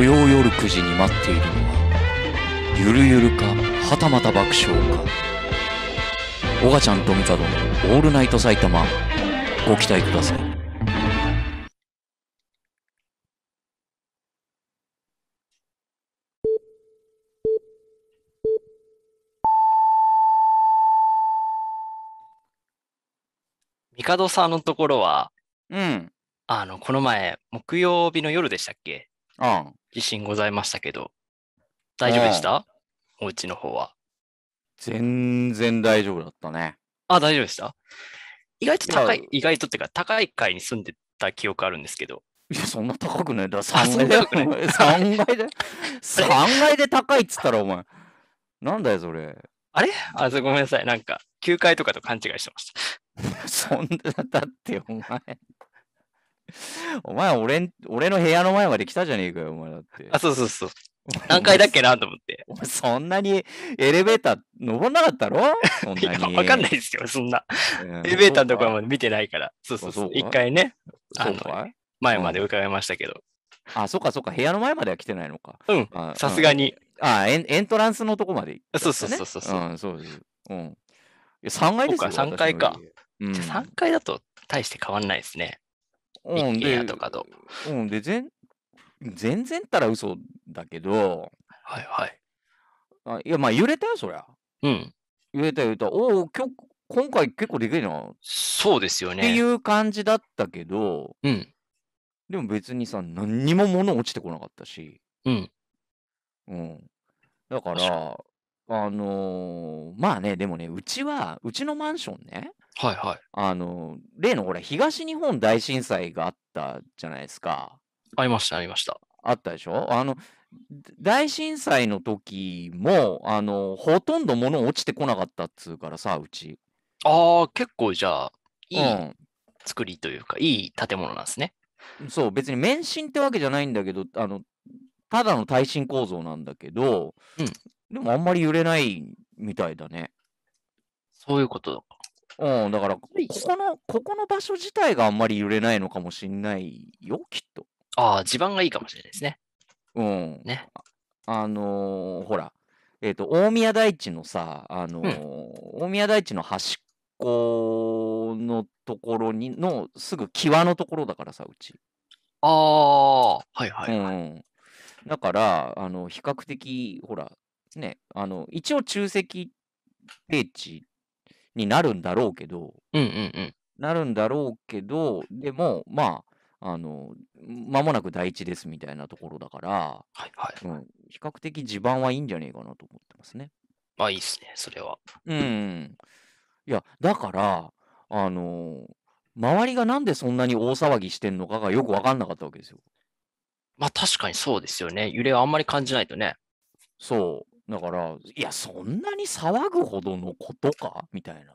土曜夜9時に待っているのはゆるゆるかはたまた爆笑かオガちゃんとミカドの「オールナイト埼玉」ご期待くださいミカドさんのところは、うん、あのこの前木曜日の夜でしたっけうん。自信ございましたけど、大丈夫でした、お家の方は。全然大丈夫だったね。あ、大丈夫でした意外と高いい、意外とっていうか、高い階に住んでた記憶あるんですけど、いや、そんな高くないだ3階3階で ?3 階で高いっつったら、お前。なんだよ、それ。あれあ、ごめんなさい。なんか、9階とかと勘違いしてました。そんな、だって、お前。お前俺、俺の部屋の前まで来たじゃねえかよ、お前だって。あ、そうそうそう。何階だっけなと思って。そんなにエレベーター登んなかったろそんなに。わかんないですよ、そんな。エレベーターのところまで見てないから。そうそうそう。一回ね、あの前まで伺いましたけど。あ、そっかそっか、部屋の前までは来てないのか。うん、さすがに。あエン、トランスのとこまで、そうそうそうそう。うん、そうです。うん。3階ですか3階か。じゃ3階だと大して変わんないですね。うん、で、とかと。うん、で、全、全然ったら嘘だけど、はいはい。あいや、まあ揺れたよ、そりゃ。うん。揺れた揺れた。おお、今日、今回結構でかいな。そうですよね。っていう感じだったけど、うん。でも別にさ、何にも物落ちてこなかったし。うん。うん。だから、あのー、まあね、でもね、うちは、うちのマンションね、はいはい。あの、例のこれ東日本大震災があったじゃないですか。ありました、ありました。あったでしょあの、大震災の時も、あの、ほとんど物落ちてこなかったっつうからさ、うち。ああ、結構じゃあ、いい作りというか、うん、いい建物なんですね。そう、別に免震ってわけじゃないんだけど、あの、ただの耐震構造なんだけど、うん、でもあんまり揺れないみたいだね。そういうことうん、だから、ここの、ここの場所自体があんまり揺れないのかもしんないよ、きっと。ああ、地盤がいいかもしれないですね。うん。ね。あのー、ほら、えっ、ー、と、大宮台地のさ、あのーうん、大宮台地の端っこのところに、のすぐ際のところだからさ、うち。ああ、はいはい、はい、うん。だから、あの、比較的、ほら、ね、あの、一応中石定地になるんだろうけど、うんうんうん。なるんだろうけど、でも、まあ、あの、まもなく第一ですみたいなところだから、はいはい。うん、比較的地盤はいいんじゃねえかなと思ってますね。あ、いいっすね、それは。うん。いや、だから、あの周りがなんでそんなに大騒ぎしてんのかがよく分かんなかったわけですよ。まあ確かにそうですよね。揺れはあんまり感じないとね。そだから、いや、そんなに騒ぐほどのことかみたいな。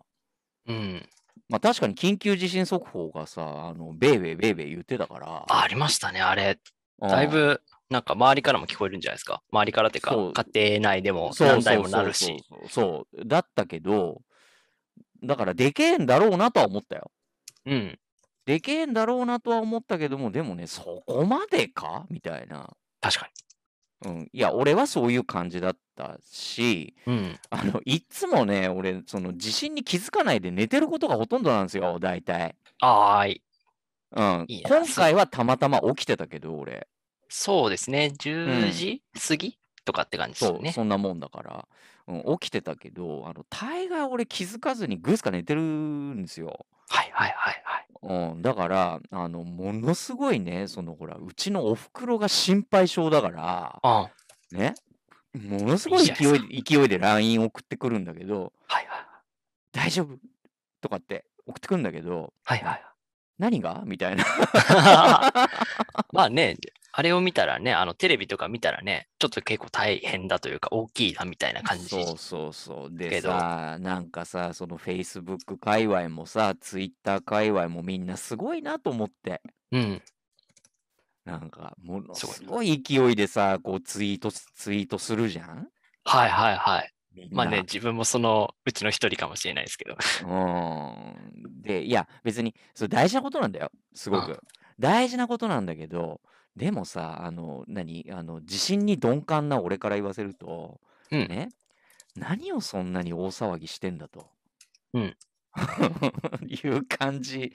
うん。まあ確かに緊急地震速報がさ、あの、ベイベイベイベイ言ってたから。ありましたね、あれ。だいぶ、なんか周りからも聞こえるんじゃないですか。周りからってか、家庭内でも何台もなるし。そう。だったけど、だからでけえんだろうなとは思ったよ。うん。でけえんだろうなとは思ったけども、でもね、そこまでかみたいな。確かに。うん、いや、俺はそういう感じだったし、うん、あのいつもね、俺、その地震に気づかないで寝てることがほとんどなんですよ、大体。ああ、いうん、いい今回はたまたま起きてたけど、俺。そうですね、10時、うん、過ぎとかって感じですねそんなもんだから、うん、起きてたけど、あの大概俺気づかずにぐーすか寝てるんですよ。はいはいはいはい。うん、だから、あの、ものすごいね、そのほら、うちのお袋が心配性だから、ああ。ね、ものすごいい勢でい勢いで LINE 送ってくるんだけど、はいはい大丈夫とかって送ってくるんだけど、はい。はい何がみたいな。まあね、あれを見たらね、あのテレビとか見たらね、ちょっと結構大変だというか、大きいなみたいな感じそうそうそう。でさ、なんかさ、その Facebook 界隈もさ、Twitter 界隈もみんなすごいなと思って。うん。なんか、ものすごい勢いでさ、こうツイート、ツイートするじゃんはいはいはい。まあね、自分もそのうちの一人かもしれないですけど。うん。で、いや、別に、それ大事なことなんだよ、すごく。大事なことなんだけど、でもさ、あの、何あの、自信に鈍感な俺から言わせると、うん。ね、何をそんなに大騒ぎしてんだとうん。いう感じ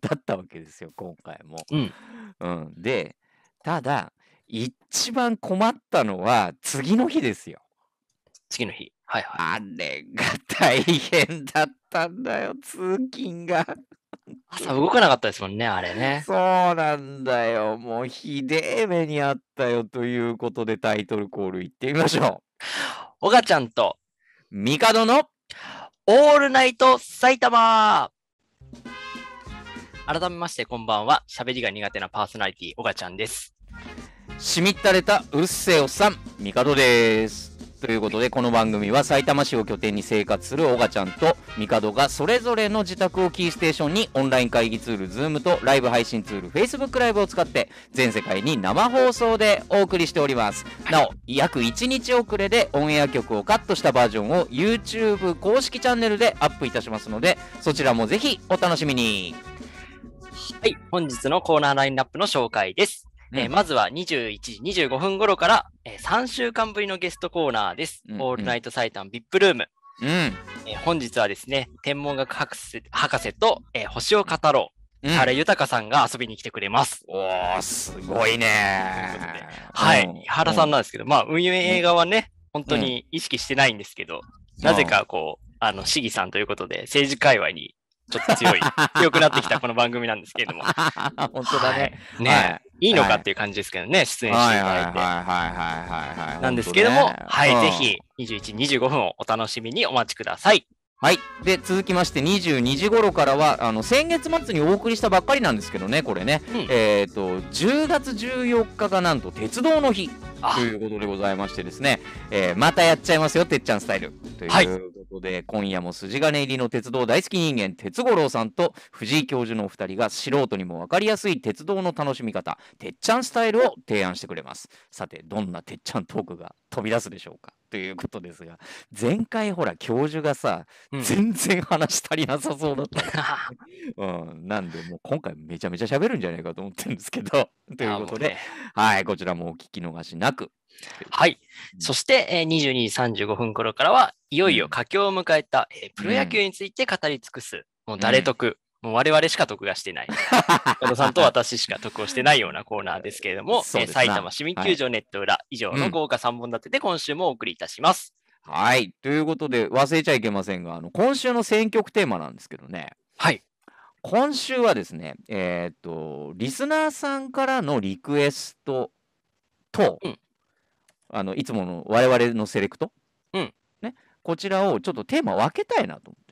だったわけですよ、今回も。うん。うん、で、ただ、一番困ったのは次の日ですよ。次の日。はいはい。あれが大変だったんだよ、通勤が。朝動かなかったですもんね、あれね。そうなんだよ。もうひでえ目にあったよということでタイトルコールいってみましょう。岡ちゃんと、ミカドの、オールナイト埼玉改めましてこんばんは。喋りが苦手なパーソナリティ、岡ちゃんです。しみったれたうっせえおっさん、ミカドです。ということでこの番組はさいたま市を拠点に生活するオガちゃんとミカドがそれぞれの自宅をキーステーションにオンライン会議ツール Zoom とライブ配信ツール Facebook ライブを使って全世界に生放送でお送りしておりますなお約1日遅れでオンエア曲をカットしたバージョンを YouTube 公式チャンネルでアップいたしますのでそちらもぜひお楽しみにはい本日のコーナーラインナップの紹介ですえー、まずは21時25分頃から、えー、3週間ぶりのゲストコーナーです。うんうん、オールナイトサイタン VIP ルーム。うん、えー、本日はですね、天文学博士博士と、えー、星を語ろう、原、う豊さんが遊びに来てくれます。おー、すごいねはい、原さんなんですけど、まあ、運営映画はね、本当に意識してないんですけど、なぜかこう、あの、市議さんということで、政治界隈にちょっと強い、強くなってきたこの番組なんですけれども。本当だね。ね、はい、いいのかっていう感じですけどね、出演していただいて。はいはいはいはいはい、はい、なんですけれども、ね、はい、ぜひ21、25分をお楽しみにお待ちください。はい。で、続きまして22時頃からは、あの、先月末にお送りしたばっかりなんですけどね、これね。うん、えっ、ー、と、10月14日がなんと鉄道の日ということでございましてですね、えー、またやっちゃいますよ、てっちゃんスタイル。ということで、はい、今夜も筋金入りの鉄道大好き人間、鉄五郎さんと藤井教授のお二人が素人にもわかりやすい鉄道の楽しみ方、てっちゃんスタイルを提案してくれます。さて、どんなてっちゃんトークが飛び出すでしょうか。ということですが、前回ほら、教授がさ、うん、全然話足りなさそうだった。うん、なんで、もう今回めちゃめちゃ喋るんじゃないかと思ってるんですけど、ということで、ね、はい、こちらもお聞き逃しなく。はい。そして、えー、22時35分頃からは、いよいよ佳境を迎えた、えー、プロ野球について語り尽くす、もう誰得もう我々しか得がしてない。小 野さんと私しか得をしてないようなコーナーですけれども、え埼玉市民球場ネット裏、はい、以上の豪華3本立てで今週もお送りいたします。うん、はい。ということで、忘れちゃいけませんが、あの今週の選曲テーマなんですけどね。はい。今週はですね、えっ、ー、と、リスナーさんからのリクエストと、うん、あのいつもの我々のセレクト、うんね、こちらをちょっとテーマ分けたいなと思って。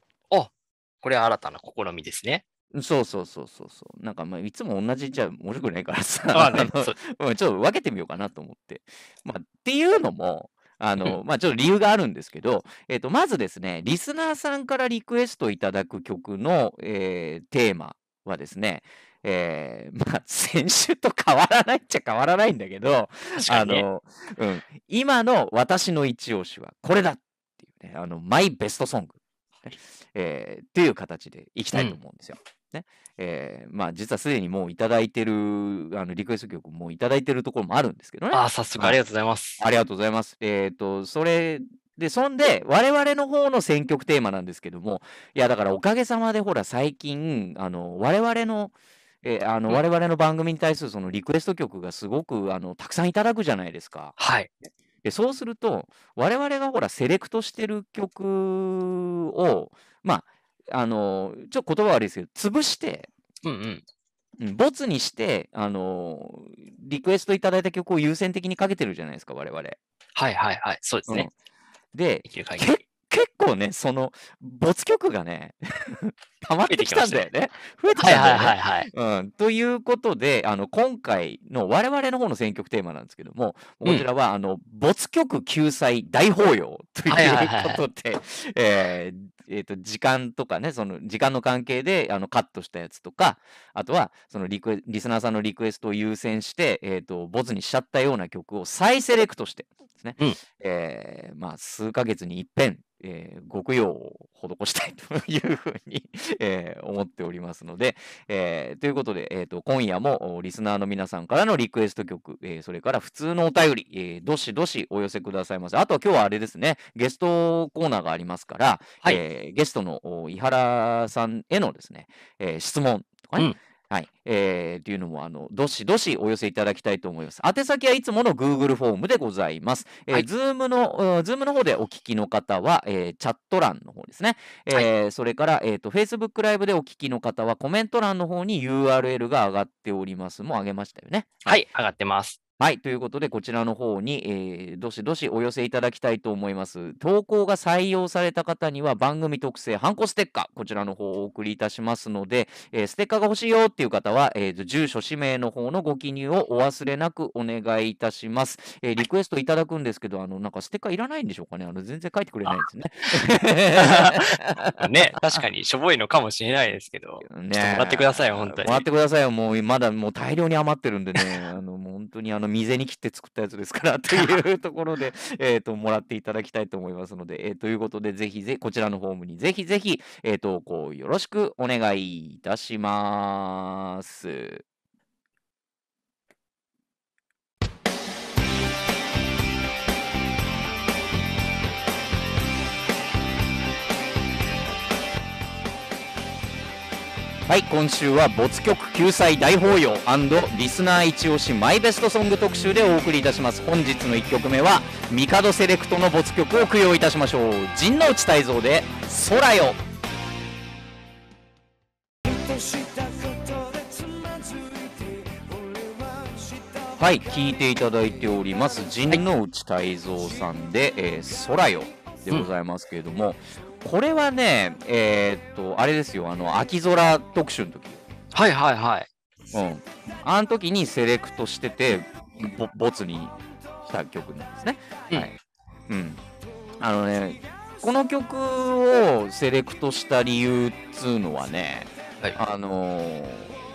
これは新たな試みですね。そうそうそうそうそう。なんかまあいつも同じじゃ面白くないからさ、あね、あのちょっと分けてみようかなと思って。まあ、っていうのも、あの、まあ、ちょっと理由があるんですけど、えっ、と、まずですね、リスナーさんからリクエストいただく曲の、えー、テーマはですね、えー、まあ、先週と変わらないっちゃ変わらないんだけど、あの、うん、今の私の一押しはこれだっていうね、あの、マイベストソングえー、っていう形でいきたいと思うんですよ。うん、ねえー、まあ、実はすでにもういただいてるあのリクエスト曲もいただいてるところもあるんですけどね。あ早速ありがとうございます。ありがとうございます。えっ、ー、とそれで、そんで、我々の方の選曲テーマなんですけども、いや、だからおかげさまで、ほら、最近、あの、我々の、えあの、我々の番組に対するそのリクエスト曲がすごく、あの、たくさんいただくじゃないですか。はい。でそうすると、我々がほら、セレクトしてる曲を、まあ、あの、ちょっと言葉悪いですけど、潰して、うんうんボツにして、あのー、リクエストいただいた曲を優先的にかけてるじゃないですか、我々。はいはいはい、そうですね。うん、で、結結構ね、その、没曲がね、溜まってきたんだよね。増えてきたんだよね。はいはいはい、はい、うん。ということで、あの、今回の我々の方の選曲テーマなんですけども、こちらは、うん、あの、没曲救済大法要ということで、はいはいはいえー、えっ、ー、と、時間とかね、その時間の関係であのカットしたやつとか、あとは、そのリクリスナーさんのリクエストを優先して、えっ、ー、と、ボツにしちゃったような曲を再セレクトしてですね、うん、えー、まあ、数ヶ月に一遍、えー、ご供養を施したいと いうふうにえー、思っておりますので、えー、ということで、えーと、今夜もリスナーの皆さんからのリクエスト曲、えー、それから普通のお便り、えー、どしどしお寄せくださいませ。あとは今日はあれですね、ゲストコーナーがありますから、はい、ええー、ゲストの井原さんへのですね、えー、質問とかね、うんはい。えー、っていうのも、あの、どしどしお寄せいただきたいと思います。宛先はいつもの Google フォームでございます。えー、はい、Zoom の、Zoom の方でお聞きの方は、えー、チャット欄の方ですね。えー、はい、それから、えっ、ー、と、Facebook ライブでお聞きの方は、コメント欄の方に URL が上がっております。もう上げましたよね。はい、はい、上がってます。はい。ということで、こちらの方に、えー、どしどしお寄せいただきたいと思います。投稿が採用された方には、番組特製ハンコステッカー、こちらの方をお送りいたしますので、えー、ステッカーが欲しいよっていう方は、えー、住所、氏名の方のご記入をお忘れなくお願いいたします。えー、リクエストいただくんですけど、あの、なんかステッカーいらないんでしょうかねあの、全然書いてくれないですね。ね、確かにしょぼいのかもしれないですけど、ね、ちょっともらってください、本当に。もらってくださいよ。もう、まだもう大量に余ってるんでね、あの、もう本当にあの、の未然に切って作ったやつですから というところで、えっと、もらっていただきたいと思いますので、えー、ということで、ぜひぜひ、こちらのホームにぜひぜひ、えー、投稿よろしくお願いいたします。はい今週は没曲救済大法要リスナー一押しマイベストソング特集でお送りいたします本日の1曲目は帝セレクトの没曲を供養いたしましょう陣内泰造で「空よ」はい聞いていただいております陣内泰造さんで、えー、空よ」でございますけれども、うん、これはね、えー、っと、あれですよ、あの、秋空特集の時。はいはいはい。うん。あの時にセレクトしてて、ボツにした曲なんですね。はい。うん。あのね、この曲をセレクトした理由っつうのはね、はい、あのー、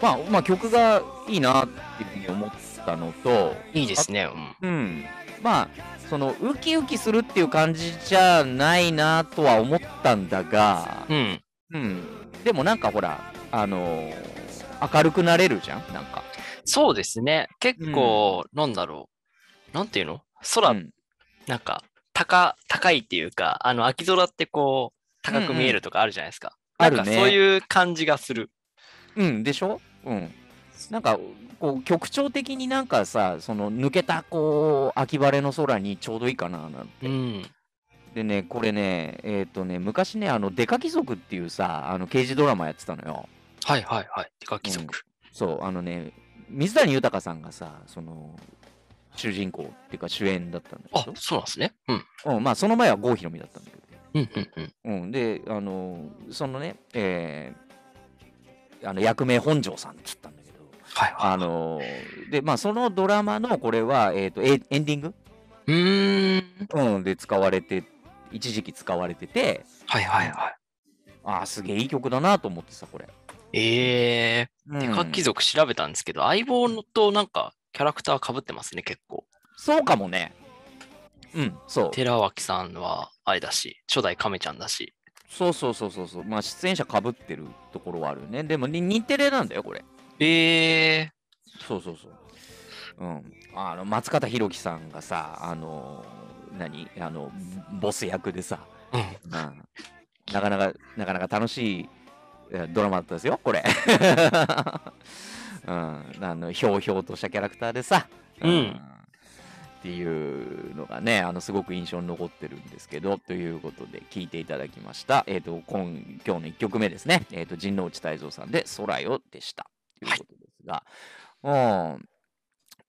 まあ、まあ、曲がいいなっていうふうに思ったのと、いいですね。うん。うん、まあそのウキウキするっていう感じじゃないなとは思ったんだが、うん、うん、でもなんかほらあの明るくなれるじゃんなんかそうですね結構、うん、なんだろうなんていうの空、うん、なんか高高いっていうかあの秋空ってこう高く見えるとかあるじゃないですか、うんうん、かそういう感じがする、うんでしょうんなんかこう曲調的になんかさその抜けたこう秋晴れの空にちょうどいいかななんて、うん、でねこれねえっ、ー、とね昔ねあのデカ貴族っていうさあの刑事ドラマやってたのよはいはいはいデカ貴族、うん、そうあのね水谷豊さんがさその主人公っていうか主演だったんだけどあそうなんですねうん、うん、まあその前は郷ひろみだったんだけどうんうんうん、うん、であのそのねえー、あの役名本庄さんっつったんだはいはい、あので、まあ、そのドラマのこれは、えーと、とエンディングうん、で使われて一時期使われててはいはいはいああすげえいい曲だなと思ってさこれええー、手、うん、書き族調べたんですけど、相棒となんかキャラクターかぶってますね結構そうかもねうんそう寺脇さんはあれだし初代亀ちゃんだしそうそうそうそうそうまあ出演者かぶってるところはあるねでも日テレなんだよこれええー、そうそうそう。うん、あの松方弘樹さんがさ、あの何あのボス役でさ、うん、うん、なかなかなかなか楽しいドラマだったですよ、これ。うん、あのひょうひょうとしたキャラクターでさ、うん、うん、っていうのがねあのすごく印象に残ってるんですけどということで聞いていただきました、えーと、今今日の1曲目ですね、えーと、と陣内泰造さんで「空よ」でした。ということですが、はい、うん。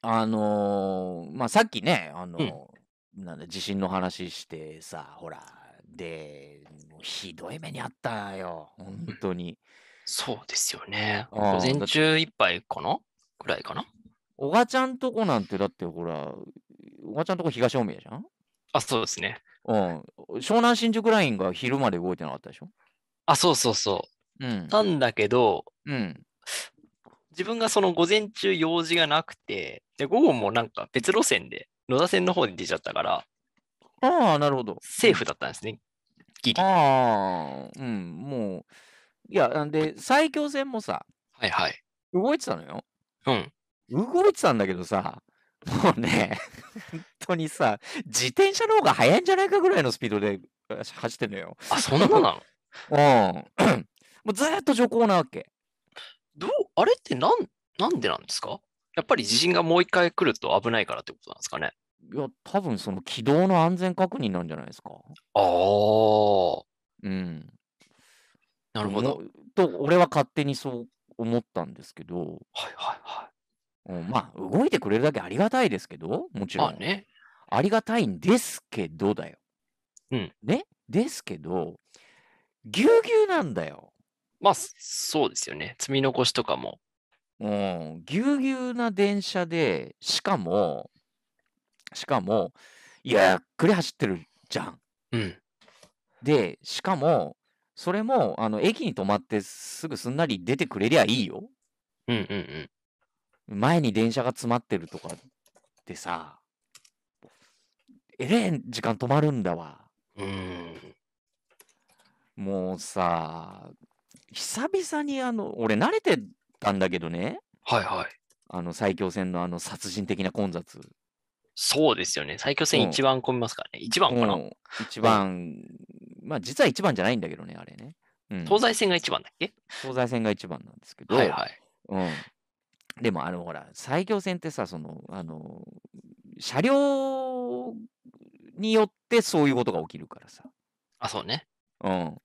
あのー、まあ、さっきね、あのーうん、なんだ、地震の話してさ、ほら、で、もうひどい目にあったよ、本当に。そうですよね。午前中いっぱいかなぐらいかな。おがちゃんとこなんて、だってほら、おがちゃんとこ東大宮じゃんあ、そうですね。うん。湘南新宿ラインが昼まで動いてなかったでしょあ、そうそうそう。うん、なんだけど、うん、自分がその午前中用事がなくて、で午後もなんか別路線で、野田線の方で出ちゃったから、ああ、なるほど。セーフだったんですね、ギリ。ああ、うん、もう、いや、なんで、埼京線もさ、はいはい。動いてたのよ。うん。動いてたんだけどさ、もうね、本当にさ、自転車の方が速いんじゃないかぐらいのスピードで走ってんのよ。あ、そんなのなの うん。もうずっと徐行なわけ。どう、あれってなん、なんでなんですかやっぱり地震がもう一回来ると危ないからってことなんですかねいや、多分その軌道の安全確認なんじゃないですか。ああ。うん。なるほど。と、俺は勝手にそう思ったんですけど。はいはいはい。うん、まあ、動いてくれるだけありがたいですけど、もちろん。あね、ありがたいんですけどだよ。うん。ねですけど、ぎゅうぎゅうなんだよ。まあ、そうですよね。積み残しとかも。うん、ぎゅうぎゅうな電車で、しかも、しかも、ゆっくり走ってるじゃん。うん。で、しかも、それも、あの、駅に止まってすぐすんなり出てくれりゃいいよ。うんうんうん。前に電車が詰まってるとかってさ、えれん時間止まるんだわ。うん。もうさ、久々にあの、俺慣れてたんだけどね、はいはい。あの、埼京線のあの殺人的な混雑。そうですよね。最強戦一番混みますからね。一番かな、うん一番、まあ実は一番じゃないんだけどね、あれね。うん東西線が一番だっけ東西線が一番なんですけど、はいはい。うん、でもあのほら埼京線ってさそのあの車両によってそういうことが起きるからさ、あ、そうね。うん、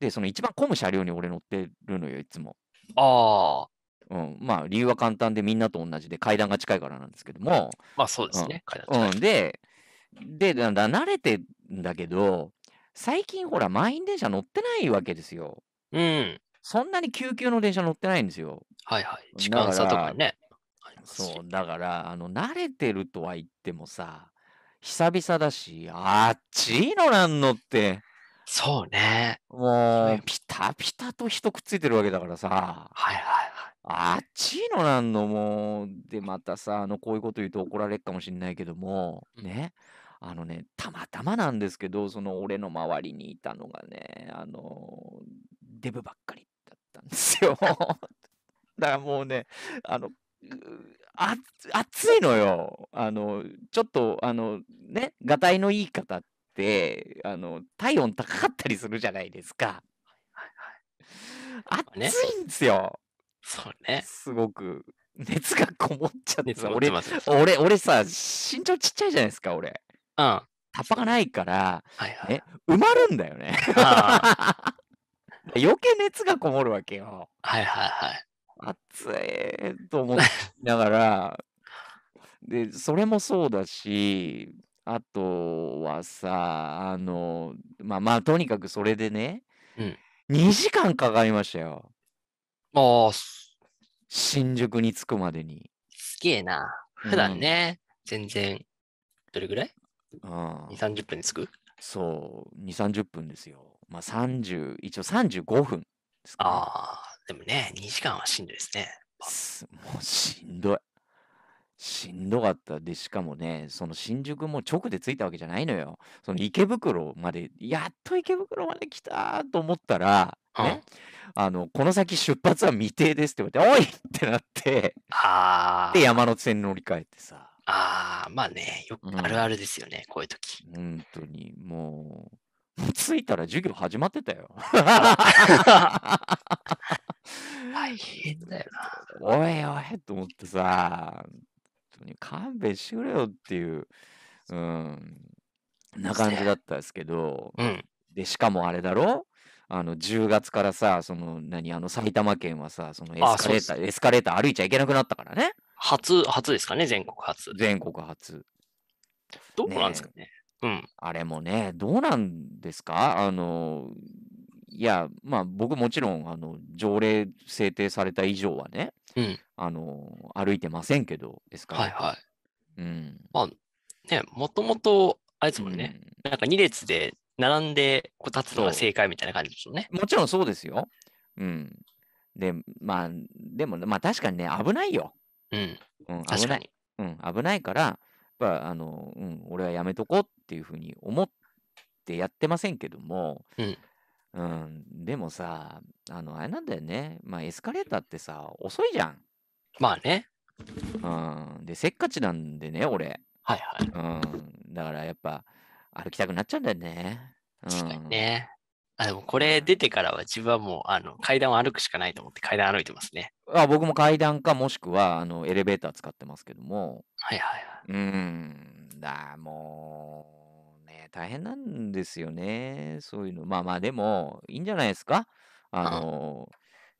で、その一番混む車両に俺乗ってるのよ、いつも。ああ。うん、まあ理由は簡単でみんなと同じで階段が近いからなんですけども。まあそうですね。うん、うん、で、で、だ慣れてんだけど、最近ほら満員電車乗ってないわけですよ。うん。そんなに救急の電車乗ってないんですよ。はいはい。時間差とかね。そう、だから、あの、慣れてるとは言ってもさ、久々だし、あっちいのなんのって。そうね。もう、ピタピタと人くっついてるわけだからさ。はいはいはい。あっちのなんのもう、で、またさ、あの、こういうこと言うと怒られるかもしんないけども、ね。あのね、たまたまなんですけど、その俺の周りにいたのがね、あの、デブばっかりだったんですよ。だからもうね、あの、あ暑いのよ。あの、ちょっと、あの、ね、がたいのいい方っってあの体温高かったりするじゃないですか。暑いんですよ。そうね。すごく。熱がこもっちゃってさ、俺、俺、俺さ、身長ちっちゃいじゃないですか、俺。うん。タパがないから、はいはい、埋まるんだよね。余計熱がこもるわけよ。はいはいはい。暑いと思いながら、で、それもそうだし、あとはさ、あの、まあまあ、とにかくそれでね、うん。2時間かかりましたよ。ああ、新宿に着くまでに。すげえな。普段ね、全然、どれぐらい ?2、30分に着くそう、2、30分ですよ。まあ30、一応35分ですかああ、でもね、2時間はしんどいですね。もうしんどい。しんどかったで、しかもね、その新宿も直で着いたわけじゃないのよ。その池袋まで、やっと池袋まで来たと思ったら、ね、あの、この先出発は未定ですって言われて、おいってなって、あで、山手線乗り換えてさ。ああ、まあね、よくあるあるですよね、うん、こういう時。本当に、もう、着いたら授業始まってたよ。大変だよな。おいおいと思ってさ、当に勘弁してくれよっていう、うん、な感じだったですけど、うん、で、しかもあれだろあの10月からさ、その何、あの埼玉県はさ、そのエスカレーター、エスカレーター歩いちゃいけなくなったからね。初、初ですかね、全国初。全国初。どうなんですかね。ねうん、あれもね、どうなんですかあの、いや、まあ僕もちろん、あの、条例制定された以上はね、うん。あの、歩いてませんけど、ですから。はいはい。うん。まあ、ね、もともと、あいつもね、うん、なんか2列で並んでこ立つのが正解みたいな感じですよね。もちろんそうですよ。うん。で、まあ、でも、まあ確かにね、危ないよ。うん。うん、危ない。うん、危ないから、やっぱ、あの、うん、俺はやめとこうっていうふうに思ってやってませんけども、うん、うん、でもさ、あの、あれなんだよね。まあ、エスカレーターってさ、遅いじゃん。まあね。うん。で、せっかちなんでね、俺。はいはい。うん。だからやっぱ、歩きたくなっちゃうんだよね。うん、確かにね。あ、でもこれ出てからは自分はもう、あの、階段を歩くしかないと思って階段歩いてますね。あ僕も階段かもしくは、あの、エレベーター使ってますけども。はいはいはい。うん。だ、もう、大変なんですよね。そういうの。まあまあ、でも、いいんじゃないですかあの、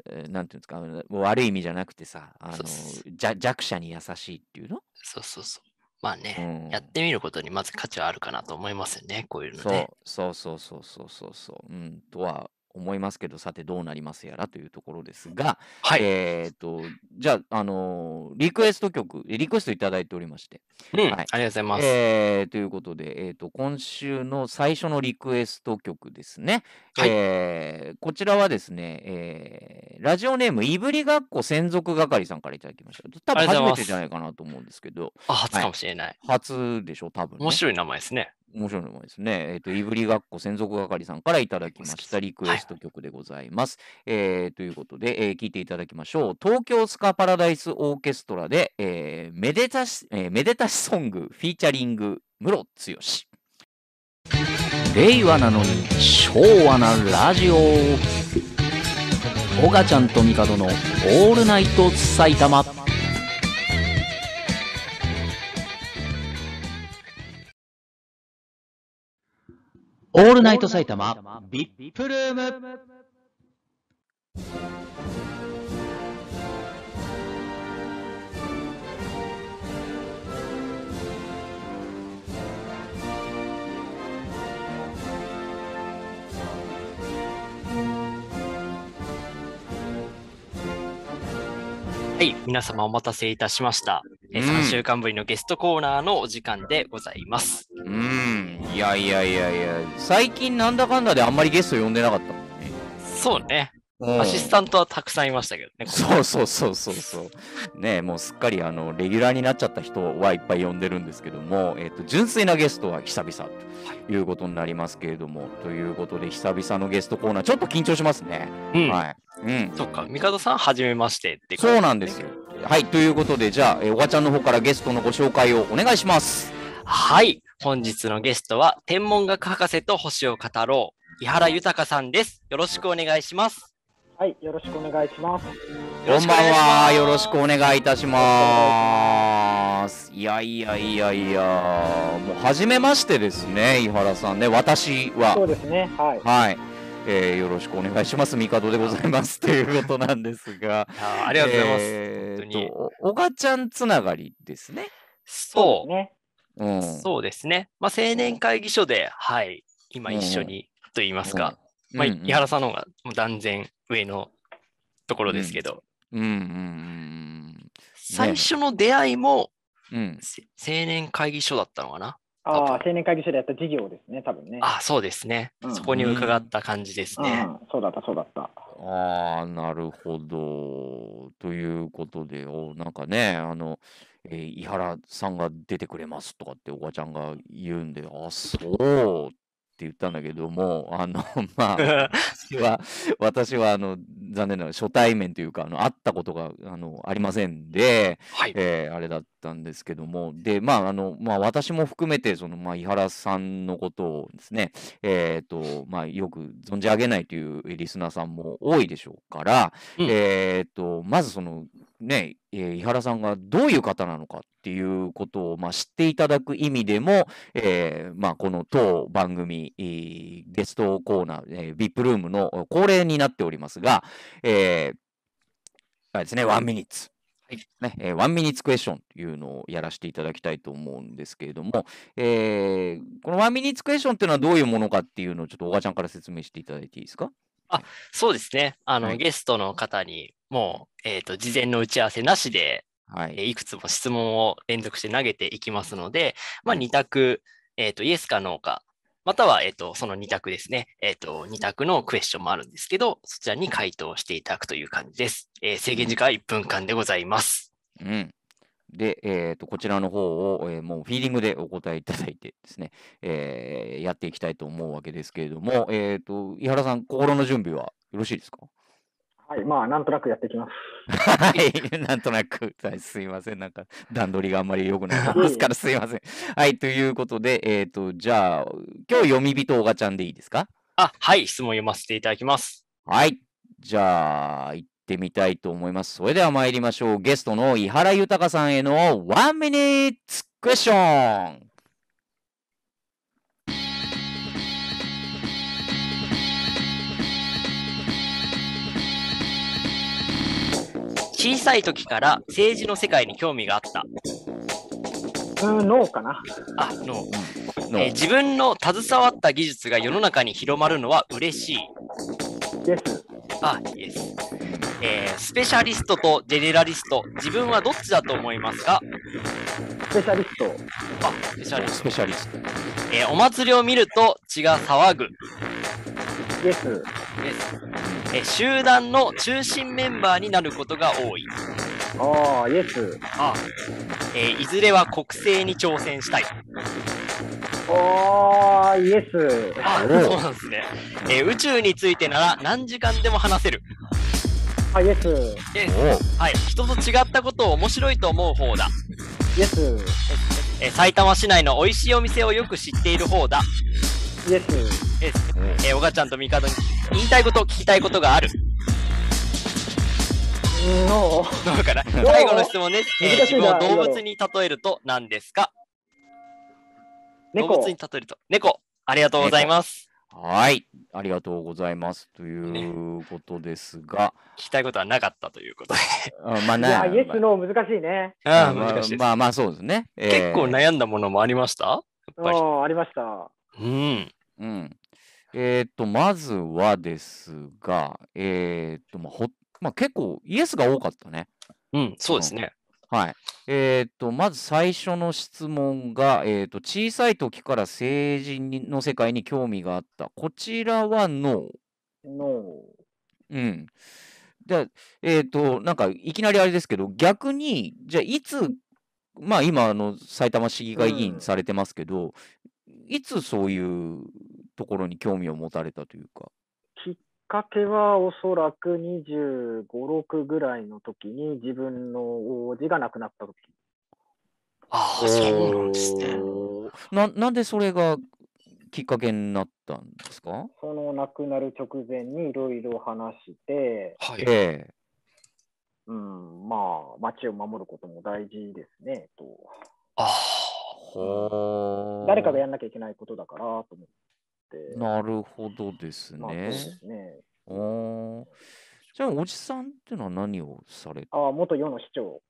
えーなんていうんですか、あの悪い意味じゃなくてさ、あのそう弱者に優しいっていうの、そうそうそう。まあうね、ん、やってみることにまず価値はあるかなと思いますよね、こういうのね。そうそうそうそうそうそうそう、うん、とは思いますけど、さてどうなりますやらというところですが、はい、えっ、ー、と、じゃあ、あのー、リクエスト曲、リクエストいただいておりまして、うん、はい、ありがとうございます。えー、ということで、えっ、と、今週の最初のリクエスト曲ですね。はい、えこちらはですね、えラジオネーム、いぶりがっこ専属係さんからいただきました。多分初めてじゃないかなと思うんですけど。あ、初かもしれない。はい、初でしょ、多分、ね、面白い名前ですね。面白いもですね。えっ、ー、と、いぶりがっこ専属係さんからいただきましたリクエスト曲でございます。はい、えー、ということで、えー、聞いていただきましょう。東京スカパラダイスオーケストラで、えー、めでたし、えー、めでたしソング、フィーチャリング、ムロツヨシ。令和なのに昭和なラジオ。オガちゃんとミカドのオールナイト埼玉。オールナイト埼玉ビップルームはい、皆様お待たせいたしました。うん3週間ぶりのゲストコーナーのお時間でございます。うん。いやいやいやいや、最近なんだかんだであんまりゲスト呼んでなかったもんね。そうね。うん、アシスタントはたくさんいましたけどね。そうそうそうそうそう。ねもうすっかりあの、レギュラーになっちゃった人はいっぱい呼んでるんですけども、えっ、ー、と、純粋なゲストは久々ということになりますけれども、はい、ということで久々のゲストコーナー、ちょっと緊張しますね。うん、はい。うん。そっか、ミカドさん、はじめましてってそうなんですよ。はい、ということで、じゃあ、えー、おがちゃんの方からゲストのご紹介をお願いします。はい。本日のゲストは天文学博士と星を語ろう井原豊さんです。よろしくお願いします。はい、よろしくお願いします。こんばんは、よろしくお願いいたします。いやいやいやいや、もう初めましてですね、井原さんね、私は。そうですね、はい。はいえー、よろしくお願いします、帝でございますということなんですが、あありがとうございます。えー、本当に。おがちゃんつながりですね。そう。そうね、そうですね、まあ、青年会議所で、はい、今一緒にと言いますか、まあ、井原さんの方が断然上のところですけど、うん最初の出会いも、ね、青年会議所だったのかな。ああ、青年会議所でやった事業ですね、多分ね。あそうですね、うん、そこに伺った感じですね。うんうん、そうだった、そうだった。ああ、なるほど。ということで、おなんかね、あの、えー、井原さんが出てくれますとかっておばちゃんが言うんで、あ、そうって言ったんだけども、あの、まあ、私は、私は、あの、残念ながら初対面というか、あの、会ったことが、あの、ありませんで、はい、えー、あれだったんですけども、で、まあ、あの、まあ、私も含めて、その、まあ、井原さんのことをですね、えっ、ー、と、まあ、よく存じ上げないというリスナーさんも多いでしょうから、うん、えっ、と、まずその、ね、えー、井原さんがどういう方なのかっていうことを、まあ、知っていただく意味でも、えーまあ、この当番組、えー、ゲストコーナー、えー、VIP ルームの恒例になっておりますが、えー、あれですね、ワンミニッツ。はいねえー、ワンミニッツクエスチョンというのをやらせていただきたいと思うんですけれども、えー、このワンミニッツクエスチョンというのはどういうものかっていうのをちょっとおばちゃんから説明していただいていいですかあそうですね。あの、はい、ゲストの方に、もう、えっ、ー、と、事前の打ち合わせなしで、はい、いくつも質問を連続して投げていきますので、まあ、2択、えっ、ー、と、イエスかノーか、または、えっ、ー、と、その2択ですね。えっ、と、2択のクエスチョンもあるんですけど、そちらに回答していただくという感じです。え制限時間は1分間でございます。うん。で、えっ、ー、と、こちらの方を、えー、もうフィーリングでお答えいただいてですね、えー、やっていきたいと思うわけですけれども、えっ、ー、と、井原さん、心の準備はよろしいですかはい、まあ、なんとなくやっていきます。はい、なんとなく、はい、すいません、なんか段取りがあんまり良くないですから、すいません。はい、ということで、えっ、ー、と、じゃあ、今日読み人おばちゃんでいいですかあ、はい、質問読ませていただきます。はい、じゃあ、一ってみたいと思います。それでは参りましょう。ゲストの井原豊さんへのワンミニッツクエスチョン小さい時から政治の世界に興味があった。うん、ノーかな。あ、ノーえー、自分の携わった技術が世の中に広まるのは嬉しい。y e あ、イエス。えー、スペシャリストとジェネラリスト、自分はどっちだと思いますかスペシャリスト。あ、スペシャリスト。スペシャリスト。えー、お祭りを見ると血が騒ぐ。イエス。イエス。えー、集団の中心メンバーになることが多い。ああ、y e あ、えー、いずれは国政に挑戦したい。おー、イエス。あ、そうなんですね。えー、宇宙についてなら何時間でも話せる。あ、イエス。イエス。はい。人と違ったことを面白いと思う方だ。イエス。えー、埼玉市内の美味しいお店をよく知っている方だ。イエス。イエス。えー、おがちゃんとみかどに言いたいこと、聞きたいことがある。ノー。どうかな。最後の質問です。えー、自分を動物に例えると何ですか猫動物に例えると。猫、ありがとうございます。はい、ありがとうございますということですが、聞きたいことはなかったということで。あ まあ、なイエスの難しいね。あ難しいまあまあそうですね、結構悩んだものもありましたあありました。うん。うん、えっ、と、まずはですが、えっ、と、まあほまあ、結構イエスが多かったね。うん、そうですね。はい。えっと、まず最初の質問が、えっと、小さい時から政治の世界に興味があった。こちらはノノー。うん。で、えっと、なんか、いきなりあれですけど、逆に、じゃあ、いつ、まあ、今、あの、埼玉市議会議員されてますけど、いつそういうところに興味を持たれたというか。っかけはおそらく25、6ぐらいの時に自分の王子が亡くなった時。ああ、そうなんですね。ななんでそれがきっかけになったんですかその亡くなる直前にいろいろ話して、はい、えうん、まあ、町を守ることも大事ですね、と。ああ、誰かがやんなきゃいけないことだから、と思っ。なるほどですね。まあ、ねおじゃあ、おじさんっていうのは何をされああ、元世の市長。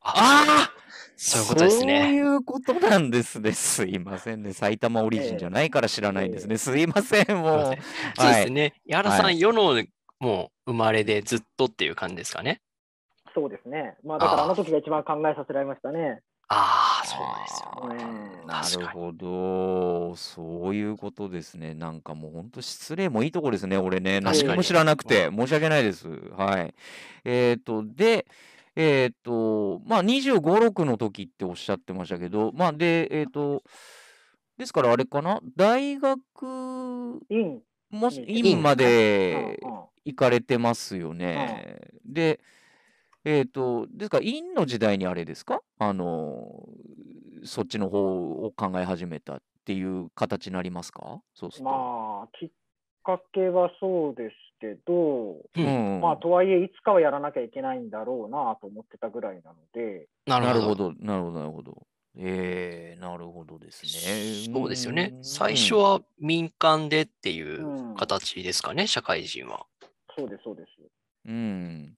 ああそういうことですね。そういうことなんですね。すいませんね。埼玉オリジンじゃないから知らないんですね。えー、すいません、もう。そうですね。矢原さん、はい、世のもう生まれでずっとっていう感じですかね。そうですね。まあ、だからあの時が一番考えさせられましたね。ああ、そうですよ。ね。なるほど。そういうことですね。なんかもうほんと失礼もいいとこですね、俺ね。何も知らなくて申し訳ないです。はい。えっと、で、えっと、まあ、25、6の時っておっしゃってましたけど、まあ、で、えっと、ですからあれかな、大学もし院まで行かれてますようん。ね。でえっ、ー、と、ですから、陰の時代にあれですかあの、そっちの方を考え始めたっていう形になりますかそうすまあ、きっかけはそうですけど、うんまあ、とはいえ、いつかはやらなきゃいけないんだろうなと思ってたぐらいなので。なるほど、なるほど、なるほど。えー、なるほどですね。そうですよね。最初は民間でっていう形ですかね、うん、社会人は。そうです、そうです。うん。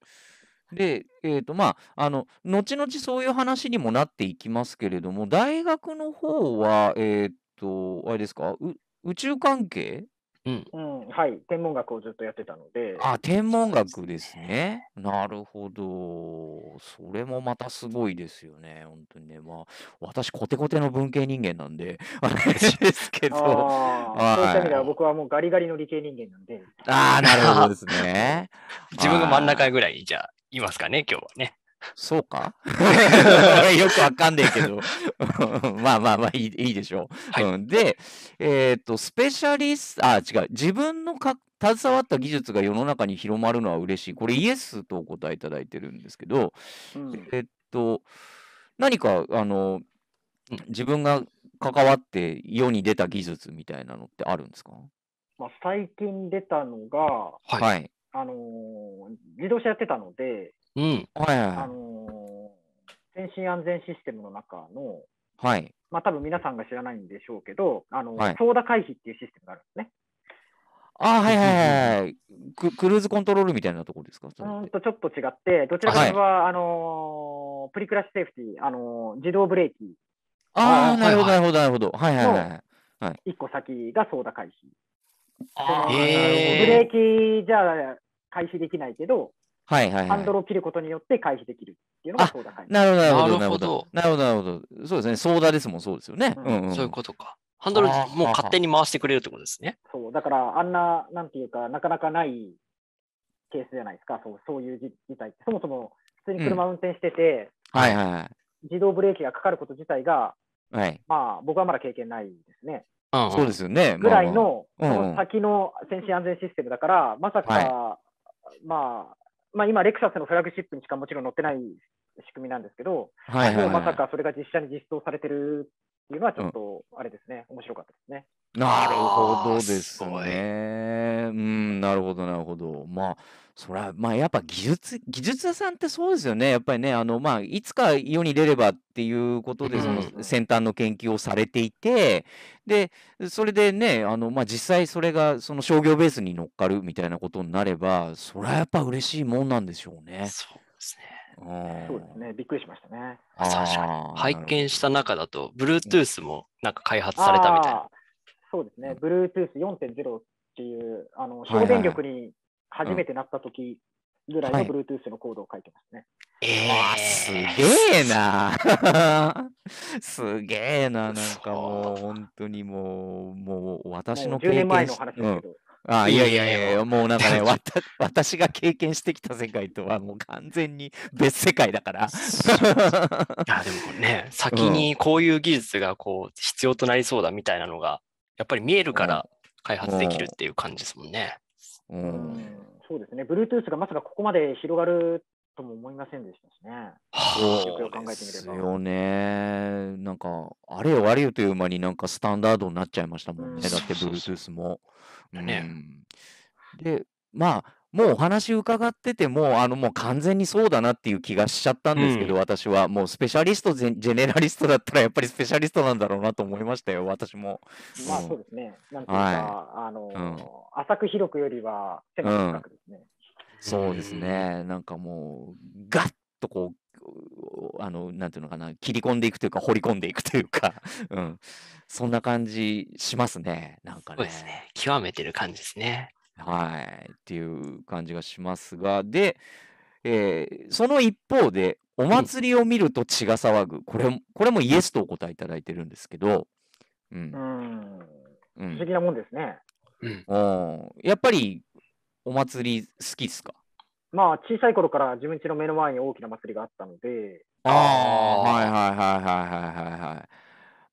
で、えっ、と、まあ、あの、後々そういう話にもなっていきますけれども、大学の方は、えっ、と、あれですか、う宇宙関係うん、うん、はい、天文学をずっとやってたので。あ、天文学ですね。なるほど。それもまたすごいですよね。本当にね。まあ、私、コテコテの文系人間なんで、私ですけど。そうした意味では、僕はもうガリガリの理系人間なんで。ああ、なるほどですね。自分が真ん中ぐらい、じゃあ、いますかね、今日はね。そうか よくわかんないけど まあまあまあいいいいでしょう。はい、うん、で、えっ、ー、と、スペシャリスト、あ、違う、自分のか携わった技術が世の中に広まるのは嬉しい。これイエスとお答えいただいてるんですけど、うん、えっ、と、何か、あの、自分が関わって世に出た技術みたいなのってあるんですか、まあ、最近出たのが、はい、あの自動車やってたので、全身あの安全システムの中の、はい。まあ、多分皆さんが知らないんでしょうけど、あの、はい、操舵回避っていうシステムがあるんですね。あはいはいはい、ククルーズコントロールみたいなところですかうんとちょっと違って、どちらかというと、はい、あのプリクラッシュセーフティー、あの自動ブレーキ。ああ、なるほど、なるほど、なるほど。はいはいはい。1個先が操舵回避。ブレーキじゃ回避できないけど、はいはい、はい、ハンドルを切ることによって回避できるっていうのがソーダ回避。なるほど、なるほど。なるほど、なるほど。そうですね、ソーダですもん、そうですよね。うん、うん、そういうことか。ハンドルもう勝手に回してくれるってことですね。そう、だからあんな、なんていうか、なかなかないケースじゃないですか、そうそういう事態って。そもそも普通に車運転してて、うん、はいはいはい、自動ブレーキがかかること自体が、はい、まあ僕はまだ経験ないですね。そうですよね。ぐらいの、先の先進安全システムだから、まさか、はい、まあ、まあ、今、レクサスのフラグシップにしかもちろん載ってない仕組みなんですけど、はいはいはい、まさかそれが実写に実装されてるっていうのは、ちょっとあれですね、うん、面白かったですね。なるほどですね。うん、なるほど、なるほど。まあ、そは、まあ、やっぱ技術、技術屋さんってそうですよね。やっぱりね、あの、まあ、いつか世に出ればっていうことで、その先端の研究をされていて、で、それでね、あの、まあ、実際それが、その商業ベースに乗っかるみたいなことになれば、それはやっぱ嬉しいもんなんでしょうね。そうですね。そうですね。びっくりしましたね。あ確かに。拝見した中だと、Bluetooth もなんか開発されたみたいな。そうですね、Bluetooth4.0 っていう、あの省電力に初めてなった時ぐらいの Bluetooth のコードを書いてますね。えー、すげえな すげえな、なんかもう、本当にもう、もう私の経験。10年前の話ですけど。うんあいやいやいや、もうなんかね、わた私が経験してきた世界とはもう完全に別世界だから。いや、でもね、先にこういう技術がこう必要となりそうだみたいなのがやっぱり見えるから開発できるっていう感じですもんね。うん、うん、そうですね、Bluetooth がまさかここまで広がるとも思いませんでしたしね。そうですよね。なんか、あれよあれよという間になんかスタンダードになっちゃいましたもんね。うん、だって Bluetooth も。そうそうそうね、うん、で、まあ、もうお話伺ってても、あのもう完全にそうだなっていう気がしちゃったんですけど、うん私はもうスペシャリストジェ、ジェネラリストだったらやっぱりスペシャリストなんだろうなと思いましたよ、私も。まあそうですね。なんていうか、はいあのうん浅く広くよりはくですね。そうですね、なんかもう、ガッとこう、あの、なんていうのかな、切り込んでいくというか、掘り込んでいくというか、うん、そんな感じしますね、なんかそうですね。極めてる感じですね。はい。っていう感じがしますが、で、えーその一方で、お祭りを見ると血が騒ぐ。これも、これもイエスとお答えいただいてるんですけど、ううんう不思議なもんですね。うん、やっぱり、お祭り好きっすかまあ、小さい頃から自分家の目の前に大きな祭りがあったので、ああ、はいはいはいはいはいはいはい。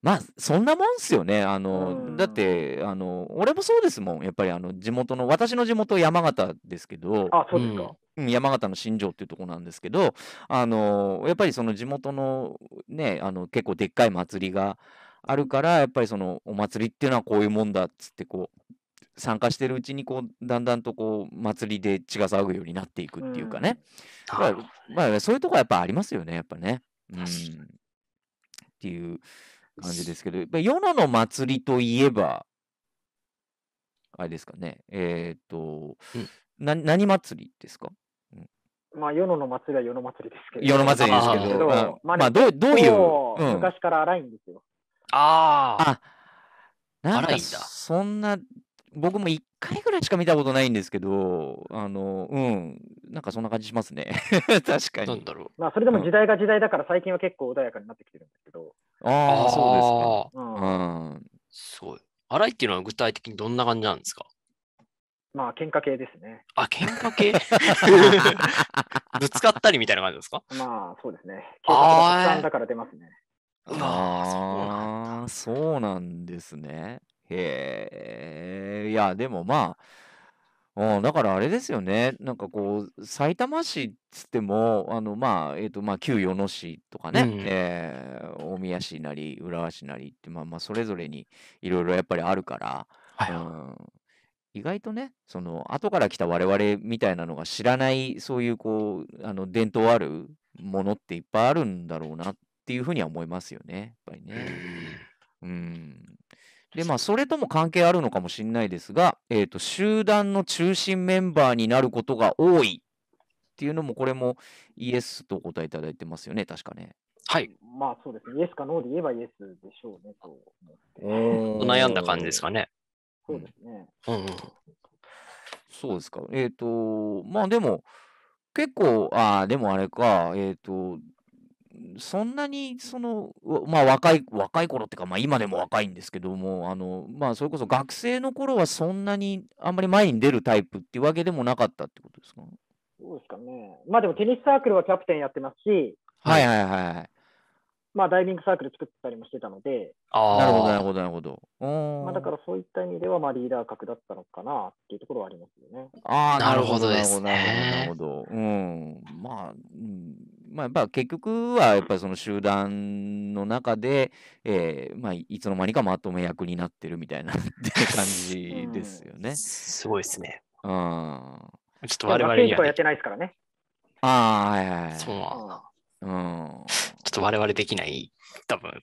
まあ、そんなもんっすよね。あの、だって、あの、俺もそうですもん。やっぱり、あの、地元の、私の地元、山形ですけど、あ、そうですか。うん、山形の新庄っていうとこなんですけど、あの、やっぱりその地元のね、あの、結構でっかい祭りがあるから、やっぱりその、お祭りっていうのはこういうもんだっつって、こう、参加してるうちにこうだんだんとこう祭りで血が騒ぐようになっていくっていうかね、うん、まあ、そういうとこはやっぱありますよねやっぱね。うん、っていう感じですけど、世のの祭りといえば、あれですかね、えっ、ー、と、うん、な何祭りですか、まあ、世のの祭りは世の祭りですけど、世の祭りですけど、まあ、どうどういう、昔から荒いんですよ。あん、ああ。なんかそんな、僕も一回ぐらいしか見たことないんですけど、あの、うん、なんかそんな感じしますね。確かに。なんだろう。まあ、それでも時代が時代だから、最近は結構穏やかになってきてるんですけど。ああ、そうですか。うん。うすごい。荒いっていうのは具体的にどんな感じなんですかまあ、喧嘩系ですね。あ、喧嘩系 ぶつかったりみたいな感じですかまあ、そうですね。警察だから出ますね。ああ、そうなんですね。へえ、いや、でもまあ、うん、だからあれですよね、なんかこう、さいたま市っつっても、あの、まあ、えっと、まあ、旧与野市とかうね、ん。えー大宮市なり、浦和市なりって、まあまあ、それぞれにいろいろやっぱりあるから、はいうん、意外とね、その、後から来た我々みたいなのが知らない、そういうこう、あの、伝統あるものっていっぱいあるんだろうなっていうふうには思いますよね、やっぱりうね。ん。うん。で、まあ、それとも関係あるのかもしれないですが、えっ、ー、と、集団の中心メンバーになることが多いっていうのも、これもイエスとお答えいただいてますよね、確かね。はい。まあ、そうですね。イエスかノーで言えばイエスでしょうね、と思って。悩んだ感じですかね。そうですね。うん、うん、そうですか。えっ、ー、と、まあ、でも、結構、ああ、でもあれか、えっ、ー、と、そんなに、その、まあ若い、若い頃っていうか、まあ今でも若いんですけども、あの、まあそれこそ学生の頃はそんなに、あんまり前に出るタイプっていうわけでもなかったってことですかそうですかね。まあでもテニスサークルはキャプテンやってますし、はいはいはい。まあダイビングサークル作ったりもしてたので、あなるほどなるほどなるほど。まあだからそういった意味では、まあリーダー格だったのかなっていうところはありますよね。ああ、なるほどですね。なるほど。うん。まあ、うん、まあ、やっぱ結局はやっぱその集団の中で、えーまあ、いつの間にかまとめ役になってるみたいな って感じですよね。す ごいですね。うん、ちょっと我々には、ね。やってないですからね。ああ、はいはい。そううん、ちょっと我々できない多分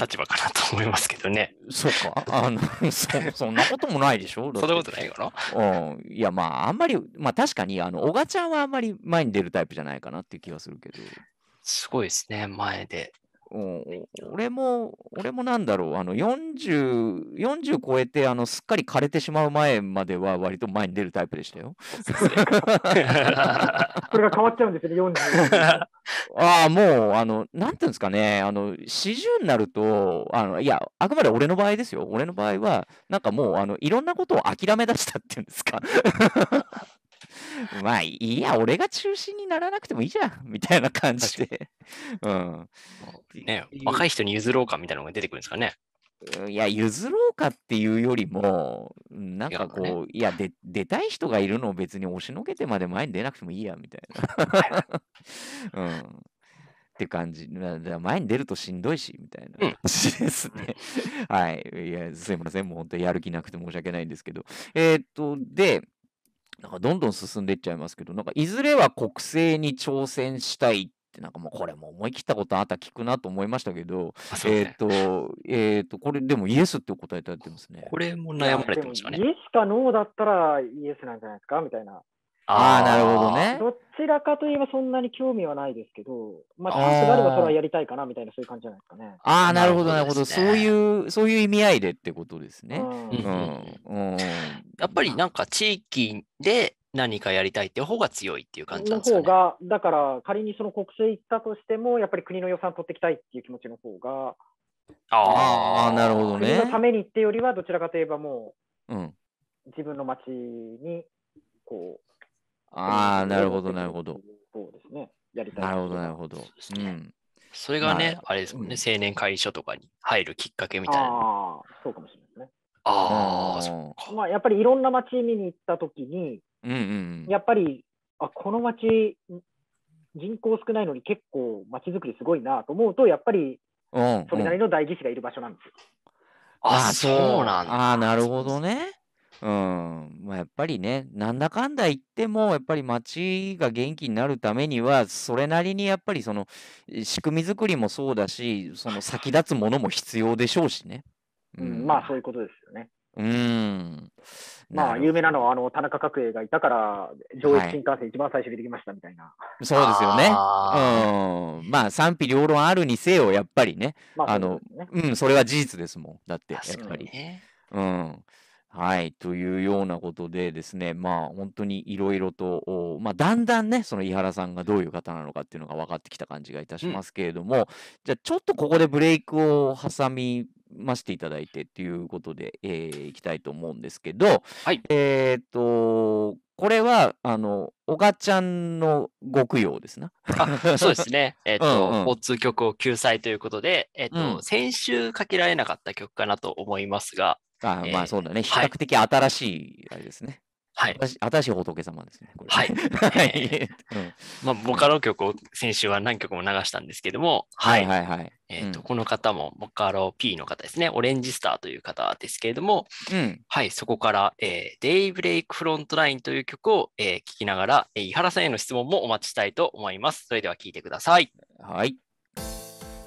立場かなと思いますけどね。そうか。あの、そそんなこともないでしょそんなことないかな。うん。いや、まあ、あんまり、まあ確かに、あの、小賀ちゃんはあんまり前に出るタイプじゃないかなっていう気がするけど。すごいですね、前で。うん、俺も、俺もなんだろう、あの40、40超えて、あの、すっかり枯れてしまう前までは、割と前に出るタイプでしたよ。これが変わっちゃうんですよね、40。ああ、もう、あの、なんていうんですかね、あの、40になると、あの、いや、あくまで俺の場合ですよ。俺の場合は、なんかもう、あの、いろんなことを諦め出したっていうんですか。まあいいや、俺が中心にならなくてもいいじゃん、みたいな感じで。うん。ね、若い人に譲ろうかみたいなのが出てくるんですかね。いや、譲ろうかっていうよりも、なんかこう、いやね、いやで、出たい人がいるのを別に押しのけてまで前に出なくてもいいや、みたいな。うん。って感じ。前に出るとしんどいし、みたいな感じですね。はい。いや、すいません。もう本当やる気なくて申し訳ないんですけど。えー、っと、で、なんかどんどん進んでいっちゃいますけど、なんかいずれは国政に挑戦したいって、なんかもうこれも思い切ったことあった聞くなと思いましたけど、ね、えっ、ー、と、えっ、ー、と、これでもイエスってお答えいただいてますね。これも悩まれてましたね。イエスかノーだったらイエスなんじゃないですかみたいな。ああ、なるほどね。どちらかといえばそんなに興味はないですけど、まあ、チャンスがあればそれはやりたいかなみたいな、そういう感じじゃないですかね。ああ、なるほど、なるほど、ね、そういう、そういう意味合いでってことですね。うん。うん、やっぱりなんか地域で何かやりたいっていう方が強いっていう感じなんですか、ね、が、だから仮にその国政行ったとしても、やっぱり国の予算取っていきたいっていう気持ちの方が、ああ、なるほどね。国のためにってよりは、どちらかといえばもう、うん、自分の町に、こう、ああ、なるほど、なるほど。そうですね。やりたい。なるほど、なるほど。うん。それがね、あ、れですもんね、青年会所とかに入るきっかけみたいな。ああ、そうかもしれないですね。ああ、そうか。まあ、やっぱりいろんな街見に行ったときに、うんうんやっぱり、あ、この街、人口少ないのに結構街づくりすごいなと思うと、やっぱり、それなりの大事士がいる場所なんですよ。あ、そうなんだ。あなるほどね。うん、まあ、やっぱりね、なんだかんだ言っても、やっぱり街が元気になるためには、それなりにやっぱりその仕組み作りもそうだし、その先立つものも必要でしょうしね。ううん、まあ、そういうことですよね。うん。まあ、有名なのは、あの、田中角栄がいたから、上越新幹線一番最初にできましたみたいな。そうですよね。あうん。まあ、賛否両論あるにせよ、やっぱりね。まあ、そうの、うん、それは事実ですもん。だって、やっぱり。ね。うん。はい。というようなことでですね、まあ本当にいろいろと、まあだんだんね、その井原さんがどういう方なのかっていうのが分かってきた感じがいたしますけれども、じゃあちょっとここでブレイクを挟みましていただいてっていうことで、えーいきたいと思うんですけど、はい。えっと、これは、あの、おがちゃんの極用ですね。そうですね。えっうんと、うん。交通曲を救済ということで、えっと、ん。先週かけられなかった曲かなと思いますが、あ、まあそうだね。比較的新しい、あれですね。はい。新しい仏様ですね。はい。はい。まあ、ボカロ曲を先週は何曲も流したんですけども、はい。はいはいえっ、と、この方も、ボカロ P の方ですね。オレンジスターという方ですけれども、うん、はい。そこから、えー、デイブレイクフロントラインという曲を、えー、聞きながら、えー、井原さんへの質問もお待ちしたいと思います。それでは聞いてください。はい。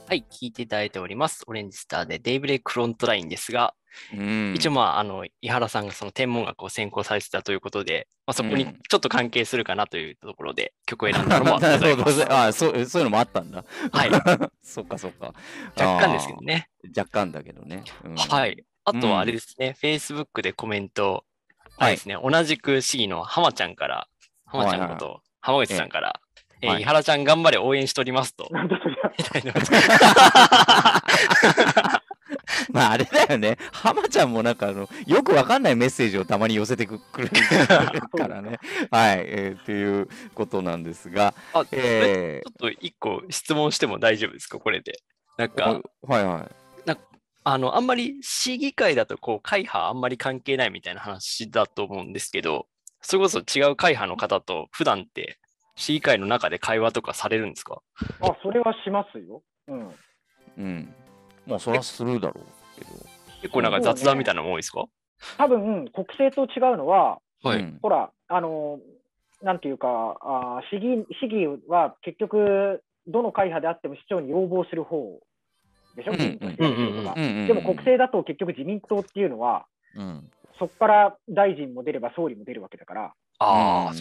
はい。聞いていただいております。オレンジスターでデイブレイクフロントラインですが、一応まああの井原さんがその天文学を専攻されてたということで、まあ、そこにちょっと関係するかなというところで曲を選んだのもあったり、あそうそういうのもあったんだ。はい。そうかそうか。若干ですけどね。若干だけどね。うん、はい。あとはあれですね、Facebook でコメント、はい、ですね、同じく市議の浜ちゃんから、浜ちゃんこと、浜口さんから、えー、井原ちゃん頑張れ応援しておりますと。まああれだよね。浜ちゃんもなんかあの、よくわかんないメッセージをたまに寄せてくるからね。はい、えー。ということなんですが。あ、えー、ちょっと一個質問しても大丈夫ですかこれで。なんか、はいはい。あの、あんまり市議会だと、こう、会派あんまり関係ないみたいな話だと思うんですけど、それこそ違う会派の方と、普段って、市議会の中で会話とかされるんですかあ、それはしますよ。うん。うん。まあ、それはするだろうけど。結構なんか雑談みたいなのも多いですか、ね、多分、国政と違うのは、はい、ほら、あの、なんていうか、あ市議市議は結局、どの会派であっても市長に要望する方でしょ、うでも国政だと結局自民党っていうのは、うん、そこから大臣も出れば総理も出るわけだから、あう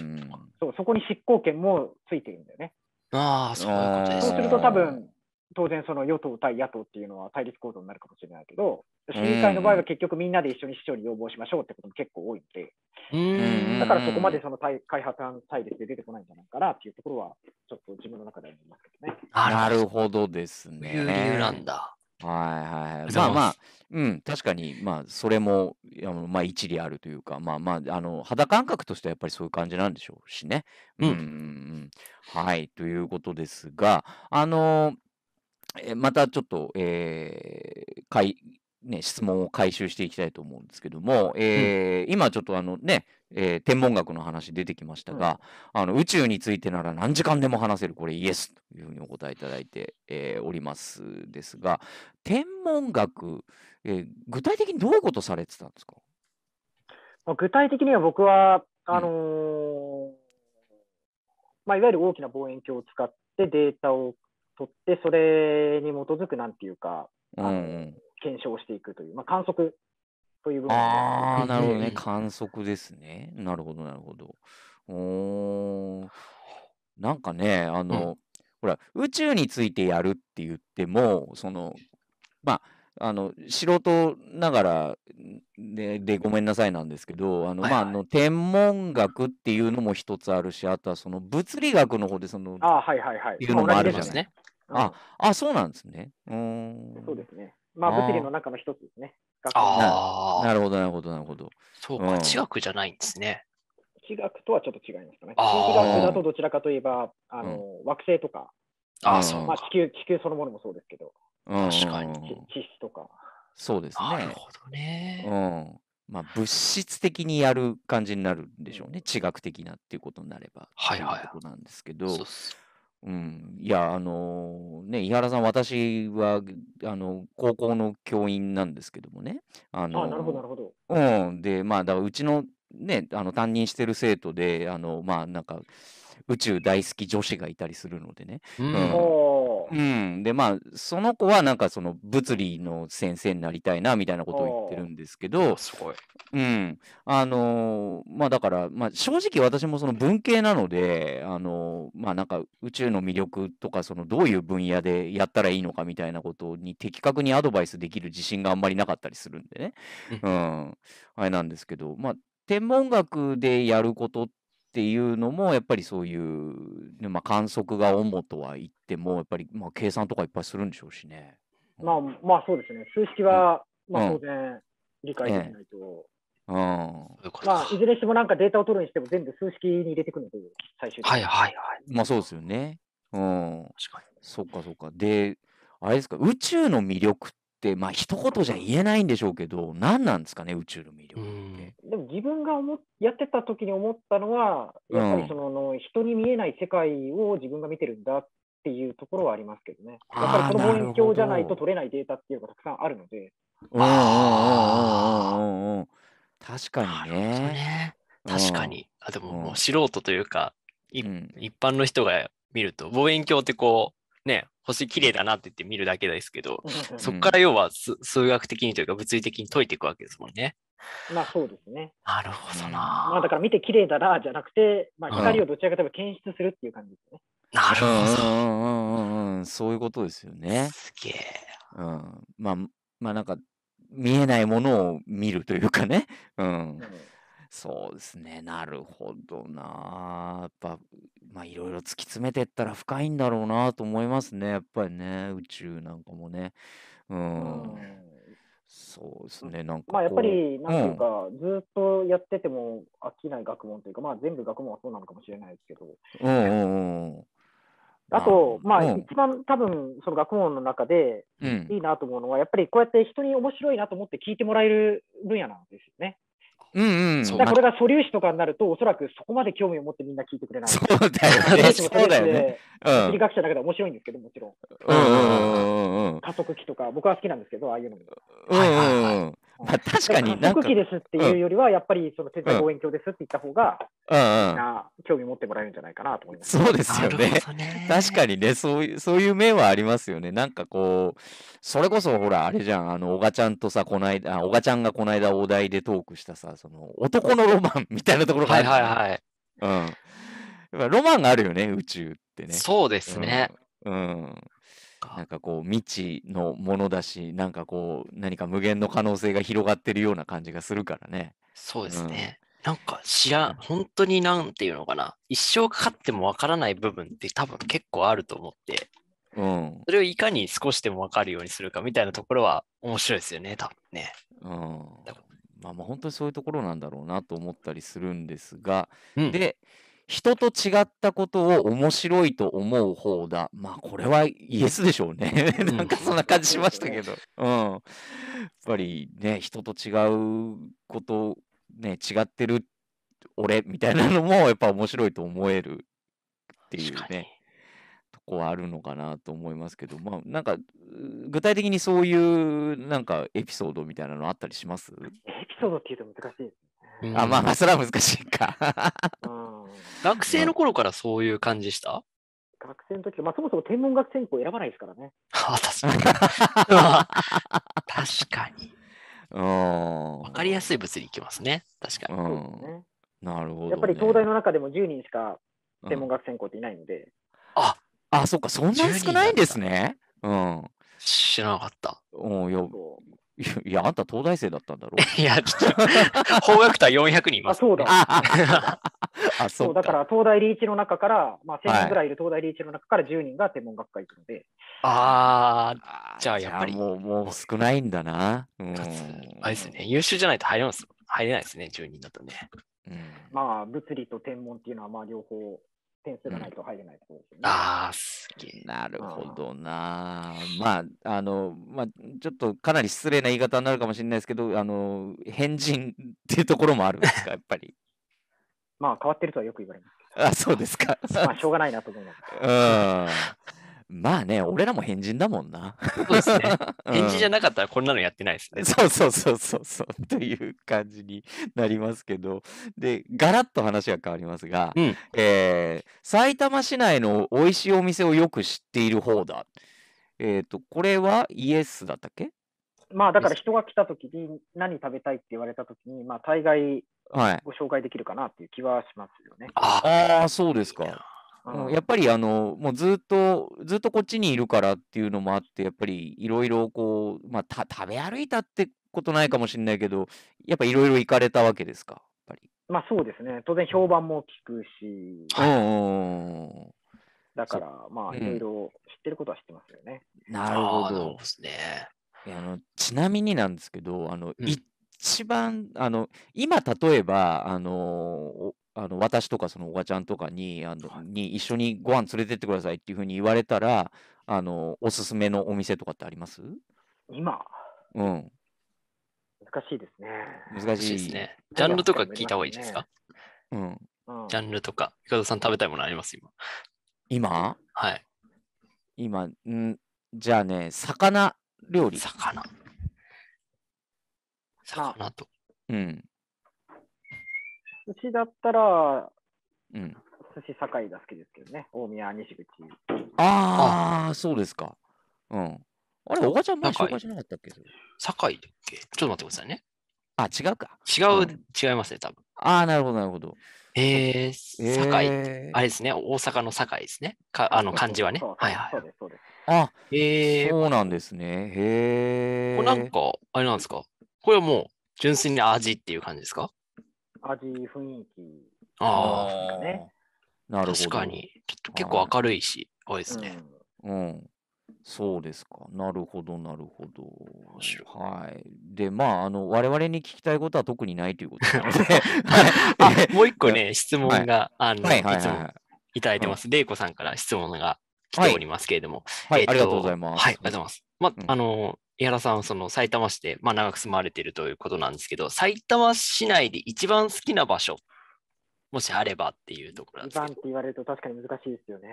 そうそこに執行権もついてるんだよね。あそうそうすると多分当然その与党対野党っていうのは対立構造になるかもしれないけど、市議会の場合は結局みんなで一緒に市長に要望しましょうってことも結構多いので、だからそこまでその開発案対立で出てこないんじゃないかなっていうところは、ちょっと自分の中では思いますけどね。なるほどですね。う理由なんだ。はいはいはい。まあまあ、うん、確かに、まあ、それも、まあ、一理あるというか、まあまあ、あの、肌感覚としてはやっぱりそういう感じなんでしょうしね。うん。うん、はい、ということですが、あのーまたちょっと、えー、かいね、質問を回収していきたいと思うんですけども、えーうん、今ちょっとあのね、えー、天文学の話出てきましたが、うん、あの宇宙についてなら何時間でも話せるこれイエスというふうにお答えいただいて、えー、おりますですが天文学、え具体的にどういうことされてたんですか具体的には僕はあのーうん、まあ、いわゆる大きな望遠鏡を使ってデータを取ってそれに基づくなんていうか、うん、検証していくという、まあ、観測という部分ああ、なるほどね、観測ですね。なるほど、なるほど。おなんかね、あの、うん、ほら、宇宙についてやるって言っても、その、まあ、あの素人ながらででごめんなさいなんですけどあの、まあ、あの天文学っていうのも一つあるしあとはその物理学の方でそのあ、はいはいはい、っいうのもあるじゃないですか。あ、あ、そうなんですね。うん。そうですね。まあ、物理の中の一つですね。ああ。なるほど、なるほど、なるほど。そうか、地学じゃないんですね。地学とはちょっと違いますかね。地学だとどちらかといえば、あの、惑星とか、あそうまあ、地球、地球そのものもそうですけど、確かに。地質とか。そうですね。なるほどね。うん。まあ、物質的にやる感じになるんでしょうね、地学的なっていうことになれば、はいはい、ということなんですけど、うん、いや、あのーね、井原さん、私は、あの、高校の教員なんですけどもね。ああ、なるほど、なのるほど。うん、で、まあ、だからうちの、ね、あの、担任してる生徒で、あの、まあ、なんか、宇宙大好き女子がいたりするのでね。ううん。うん。で、まあ、その子はなんかその物理の先生になりたいなみたいなことを言ってるんですけど、すごい。うん。あのー、まあだから、まあ正直私もその文系なので、あのー、まあなんか宇宙の魅力とか、そのどういう分野でやったらいいのかみたいなことに的確にアドバイスできる自信があんまりなかったりするんでね。うん。あれなんですけど、まあ天文学でやることっっていうのもやっぱりそういう、まあ、観測が主とは言ってもやっぱりまあ計算とかいっぱいするんでしょうしね。まあまあそうですね数式は、うん、まあ、当然理解できないと。うんまあ、いずれにしてもなんかデータを取るにしても全部数式に入れてくるので、最終的に。はいはいはい。まあそうですよね。うん。確かに。そっかそっか。で、あれですか、宇宙の魅力っ、まあ一言じゃ言えないんでしょうけど、何なんですかね、宇宙の魅力って。でも自分が思やってた時に思ったのは、やっぱりその、うん、人に見えない世界を自分が見てるんだっていうところはありますけどね。やっぱりこの望遠鏡じゃないと取れないデータっていうのがたくさんあるので。ああ、確かにね。ね確かに。あでももう素人というか、うん、一般の人が見ると、望遠鏡ってこう、ね、星綺麗だなって言って見るだけですけど、そこから要は数学的にというか物理的に解いていくわけですもんね。まあそうですね。なるほどな。まあだから見て綺麗だなじゃなくて、まあ、光をどちらかというと検出するっていう感じですね。なるほど。うんうんそういうことですよね。すげえ。うん。まあ、まあなんか、見えないものを見るというかね。うん。うんそうですね。なるほどな。やっぱ、まあ、いろいろ突き詰めてったら深いんだろうなと思いますね。やっぱりね、宇宙なんかもね。ううん。そうですね。なんかまあ、やっぱり、なんていうん。か、ずっとやってても飽きない学問というか、まあ、全部学問はそうなのかもしれないですけど、うんうんうん。あと、まあ、う一ん。番多分、その学問の中でいいなと思うのは、やっぱりこうやって人に面白いなと思って聞いてもらえる分野なんですよね。うんうん、これが素粒子とかになると、おそらくそこまで興味を持ってみんな聞いてくれない。そうだよね。そうだよね。物、理、学者だけで面白いんですけど、もちろん。うん加速器とか、僕は好きなんですけど、ああいうのも。はいはいはい、まあ、確かになんか。国旗ですっていうよりは、やっぱりその天体望遠鏡ですって言った方が、うんうんな興味持ってもらえるんじゃないかなと思います。そうですよね。ね確かにねそういう、そういう面はありますよね。なんかこう、それこそほら、あれじゃん、あの、小賀ちゃんとさ、この間、小賀ちゃんがこの間お題でトークしたさ、その、男のロマンみたいなところがある。はいはいはい。うん。やっぱロマンがあるよね、宇宙ってね。そうですね。うん、うんか。なんかこう未知のものだし、なんかこう何か無限の可能性が広がってるような感じがするからね。そうですね。うん、なんか知らん、本当になんていうのかな、一生かかってもわからない部分って多分結構あると思って、うん、それをいかに少しでもわかるようにするかみたいなところは面白いですよね、多分ね。うん、まあまあ本当にそういうところなんだろうなと思ったりするんですが、うん、で、人と違ったことを面白いと思う方だ。まあ、これはイエスでしょうね。なんかそんな感じしましたけど。うん。やっぱりね、人と違うこと、ね、違ってる俺みたいなのも、やっぱ面白いと思えるっていうね。とこはあるのかなと思いますけど、まあ、なんか、具体的にそういう、なんか、エピソードみたいなのあったりしますエピソードって言うと難しいあ、まあ、それは難しいか。うん学生の頃からそういう感じした学生の時、まあ、そもそも天文学専攻選ばないですからね。確かに。確かに。わかりやすい物理いきますね。確かに。なるほど、ね、やっぱり東大の中でも10人しか天文学専攻っていないので。うん、ああ、そっか、そんなに少ないんですね。うん。知らなかった。ん、よいや、あんた東大生だったんだろう いや、ちょっと、法学隊400人いまあ、そうだ。あ、そうだから、東大リーチの中から、まあ、1000人ぐらいいる東大リーチの中から10人が天文学科行くので、ああじゃあやっぱりもう、もう少ないんだな。うんかつあれですね、優秀じゃないと入れます入れないですね、10人だとね。うんまあ、物理と天文っていうのは、まあ、両方点数がないと入れないところですよね。うん、ああ、好き。なるほどな。まあ、あの、まあ、ちょっとかなり失礼な言い方になるかもしれないですけど、あの、変人っていうところもあるんですか、やっぱり。まあ、変わってるとはよく言われます。あそうですか。まあ、しょうがないなと思います。うん。まあね、俺らも変人だもんな。そうですね。変人じゃなかったらこんなのやってないですね。そうそうそうそうそう という感じになりますけどでガラッと話が変わりますが、うん。えー、埼玉市内の美味しいお店をよく知っている方だえっ、とこれはイエスだったっけまあだから人が来た時に何食べたいって言われた時に、まあ大概はいご紹介できるかなっていう気はしますよね。ああそうですかうん、やっぱりあのもうずっとずっとこっちにいるからっていうのもあってやっぱりいろいろこう、まあ、た食べ歩いたってことないかもしれないけどやっぱいろいろ行かれたわけですかやっぱりまあそうですね当然評判も聞くし、うんだからまあいろいろ知ってることは知ってますよね、うん、なるほどですねあのちなみになんですけどあの、うん一番あの今例えばあのあの私とかそのおばちゃんとかにあの、はい、に一緒にご飯連れてってくださいっていうふうに言われたらあのおすすめのお店とかってあります今、うん、難しいですね。難しいですね。ジャンルとか聞いた方がいいですか、ね、うん。ジャンルとか、ゆかさん食べたいものあります今。今はい。今、んじゃあね、魚料理。魚。魚と。うん。寿司だったら、うん、寿司堺が好きですけどね、大宮西口。ああ、そうですか。うん。あれ、おばちゃん前紹介しなかったっけ堺だっけちょっと待ってくださいね。あ、違うか。違う、うん、違いますね、多分。ああ、なるほど、なるほど。えー、堺、えー、あれですね、大阪の堺ですね。かあの漢字はね。はいはい。そうです、そうです。あ、えー、そうなんですね。へえ。これなんか、あれなんですかこれはもう純粋に味っていう感じですか味、雰囲気、ああ、なるほど。確かに、ちょっと結構明るいし、多いですね、うん。うん。そうですか。なるほど、なるほど。はい。で、まあ、あの、我々に聞きたいことは特にないということなのではい、もう一個ね、質問が、はい、あの、はいはいはいはい、いただいてます。玲、は、子、い、さんから質問が来ておりますけれども。はい、えー、ありがとうございます。はい、ありがとうございます。まあ、あの、井原さんはその埼玉市で、まあ、長く住まれているということなんですけど、埼玉市内で一番好きな場所、もしあればっていうところなんですけど。一番って言われると確かに難しいですよね。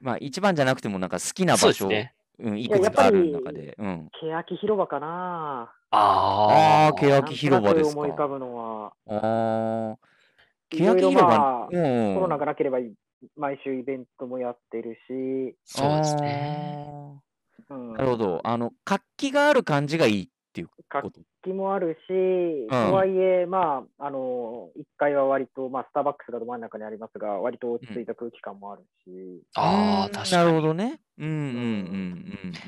まあ、一番じゃなくても、なんか好きな場所、ね、うん、いくつかある中で。うん、欅広場かな。ああ、欅広場ですか。思い浮かぶのは。ああ、欅広場、まあ、うん、コロナがなければいい毎週イベントもやってるし。そうですね。うん、なるほど。あの、活気がある感じがいいっていう活気もあるし、うん、とはいえ、まあ、あの、1階は割と、まあ、スターバックスがど真ん中にありますが、割と落ち着いた空気感もあるし。うん、ああ、確かに。なるほどね。うんうんうんうんう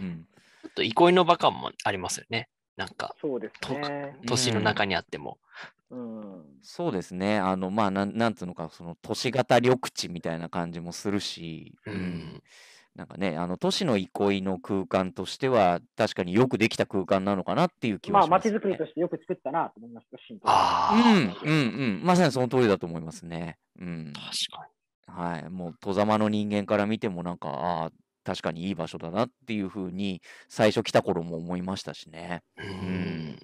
ん。ちょっと憩いの場感もありますよね。なんか、そうですね、都市の中にあっても。うん、そうですね、あの、まあ、なんなんつうのか、その都市型緑地みたいな感じもするし、うん、なんかね、あの都市の憩いの空間としては、確かによくできた空間なのかなっていう気はします、ね、まあ、街づくりとしてよく作ったなと思いますああ、うん、うん、うん、まさにその通りだと思いますね。うん、確かに。はい、もう、戸様の人間から見ても、なんか、ああ、確かにいい場所だなっていうふうに、最初来た頃も思いましたしね。うん。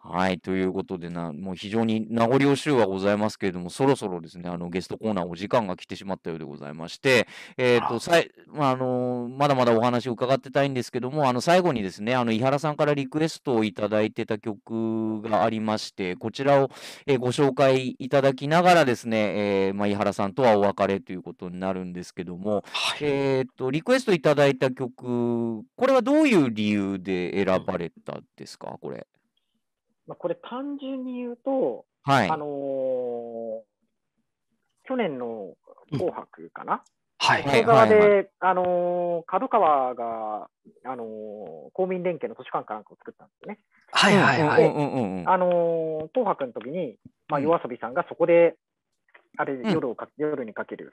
はい。ということでな、もう非常に名残惜しゅうはございますけれども、そろそろですね、あの、ゲストコーナーお時間が来てしまったようでございまして、えっ、ー、と、さい、まあ、あの、まだまだお話を伺ってたいんですけども、あの、最後にですね、あの、伊原さんからリクエストをいただいてた曲がありまして、こちらを、えー、ご紹介いただきながらですね、えー、まあ、原さんとはお別れということになるんですけども、はい、えっ、と、リクエストいただいた曲、これはどういう理由で選ばれたんですか、これ。まあ、これ単純に言うと、はい、あのー、去年の紅白かな、うん、はい、はい、側で、はいはい、あのー、角川が、あのー、公民連携の都市館かなんかを作ったんですね。はいはいはい。あの東博の時に、まあ、夜遊びさんがそこで、あれ、夜をか、夜にかける。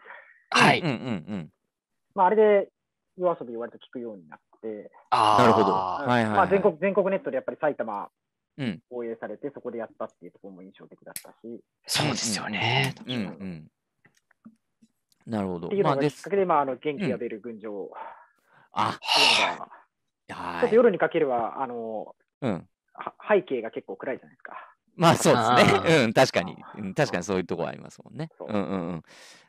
はい。うんうんうん。まあ、あれで、夜遊び割と聞くようになって。ああ、なるほど。はいはい、はい、まあ、全国、全国ネットでやっぱり埼玉、放映されて、そこでやったっていうところも印象的だったし。そうですよね。うん、うんなるほど。っていうのがきっかけで、まあ、あの元気が出る群青、うん、あのが、ちょっと夜にかけるは、あの、うん、背景が結構暗いじゃないですか。まあそうですね。うん、確かに、うん。確かにそういうところありますもんね。ううんうんうん。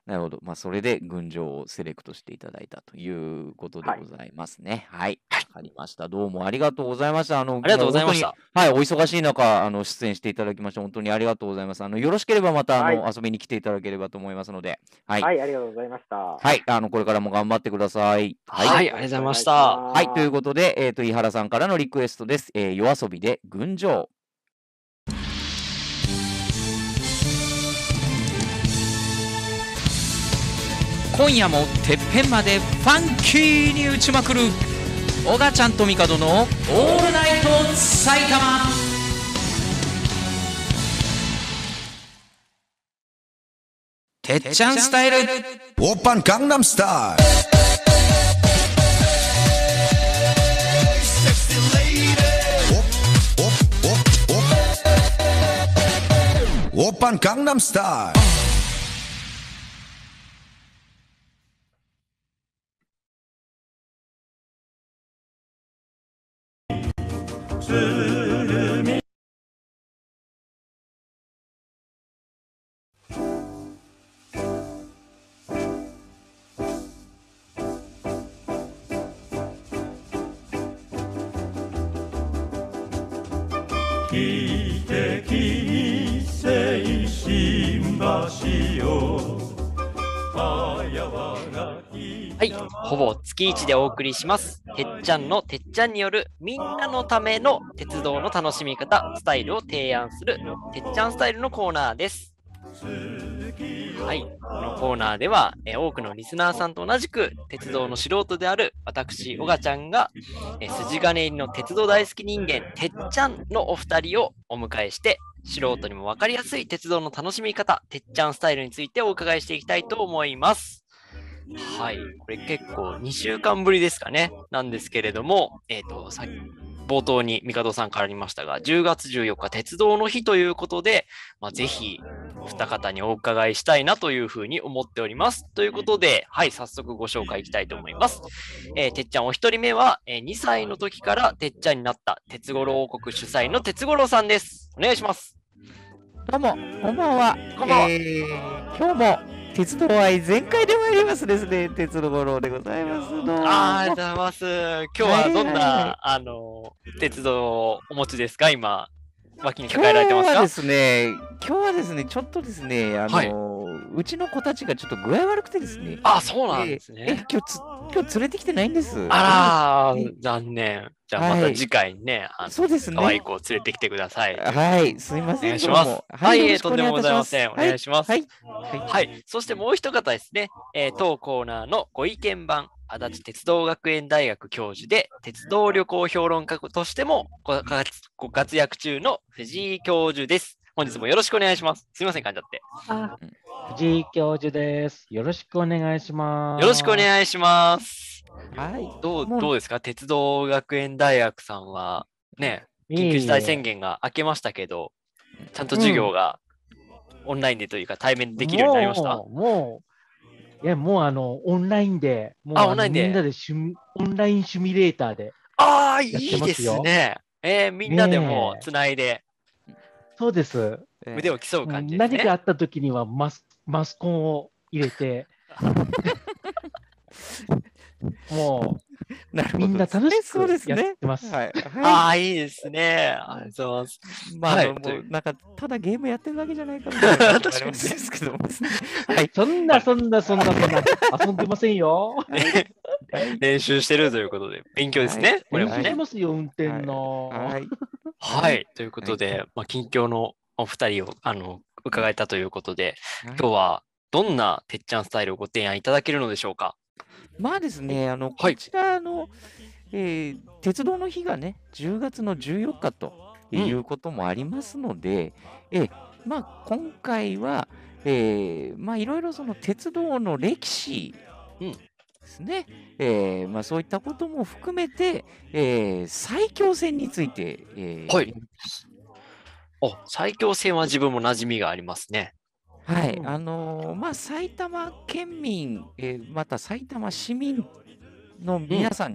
なるほど。まあそれで群青をセレクトしていただいたということでございますね。はい。わ、はい、かりました。どうもありがとうございました。あの、ありがとうございました。はい、お忙しい中、あの、出演していただきまして、本当にありがとうございます。あの、よろしければまた、あの、はい、遊びに来ていただければと思いますので、はい。はい、ありがとうございました。はい、あの、これからも頑張ってください。はい、はい、ありがとうございました。はい、ということで、えっ、ー、と、井原さんからのリクエストです。えー、夜遊びで群青。今夜もてっぺんまでファンキーに打ちまくる小賀ちゃんと帝の「オールナイト埼玉」てっちゃんスタイルオーパンガンダムスタイル오빤강남스타일 Worte ほぼ月1でお送りします。てっちゃんのてっちゃんによるみんなのための鉄道の楽しみ方、スタイルを提案するてっちゃんスタイルのコーナーです。はい、このコーナーでは、え多くのリスナーさんと同じく鉄道の素人である私、おがちゃんが、え筋金入りの鉄道大好き人間、てっちゃんのお二人をお迎えして素人にも分かりやすい鉄道の楽しみ方、てっちゃんスタイルについてお伺いしていきたいと思います。はい。これ結構2週間ぶりですかね。なんですけれども、えっ、ー、と、さ冒頭に帝さんからありましたが、10月14日、鉄道の日ということで、まあ、ぜひ、二方にお伺いしたいなというふうに思っております。ということで、はい、早速ご紹介いきたいと思います。えー、てっちゃん、お一人目は、えー、2歳の時からてっちゃんになった鉄五郎王国主催の鉄五郎さんです。お願いします。どうも、こんばんは。こんばんは。えー、今日も鉄道愛全開でいりますですね。鉄の五郎でございますあありがとうございます。今日はどんな、あの、鉄道をお持ちですか今、脇に抱えられてますか今日はですね、今日はですね、ちょっとですね、あの、はいうちの子たちがちょっと具合悪くてですね。あ、そうなんですね。え、え今日つ今日連れてきてないんです。あら、残念。じゃあまた次回ね、はい、そうですね。可愛い子を連れてきてください。はい、すいません。お願いします。はい、えとんでもございません。お願いします。はい。はい。そしてもう一方ですね、えー、当コーナーのご意見番。足立鉄道学園大学教授で鉄道旅行評論家としてもご活躍中の藤井教授です。本日もよろしくお願いします。すみません、感じゃって。藤井教授です。よろしくお願いします。よろしくお願いします。はい。どう、どうですか鉄道学園大学さんは、ね、緊急事態宣言が明けましたけど、ちゃんと授業がオンラインでというか対面できるようになりました。うもう、いや、もうあの、オンラインで、もうあオンラインでみんなでシュオンラインシミュレーターで。ああ、いいですね。えー、みんなでもつないでそうです。腕を競う感じ、ね、何かあった時にはマスマスコンを入れて、もう、なるほどみんな楽しそうですね。はい、ああ、いいですね。ありがとうございます。まあ、はい、もうなんか、ただゲームやってるだけじゃないかもしれないですけどはい。そんな、そんな、そんな、そんな、遊んでませんよ。練習してるということで、勉強ですね。はい、これもね、してますよ、運転の。はいはい。ということで、はい、まあ、近況のお二人をあの伺えたということで、はい、今日はどんなてっちゃんスタイルをご提案いただけるのでしょうか。まあですね、あのこちらの、はい、えー、鉄道の日がね、10月の14日ということもありますので、うん、えまあ、今回は、えー、まあ、いろいろその鉄道の歴史ですね、えーまあ、そういったことも含めて、えー、最強戦について、えー、はい。お最強戦は自分も馴染みがありますね。はいあのー、まあ、埼玉県民、えー、また埼玉市民の皆さん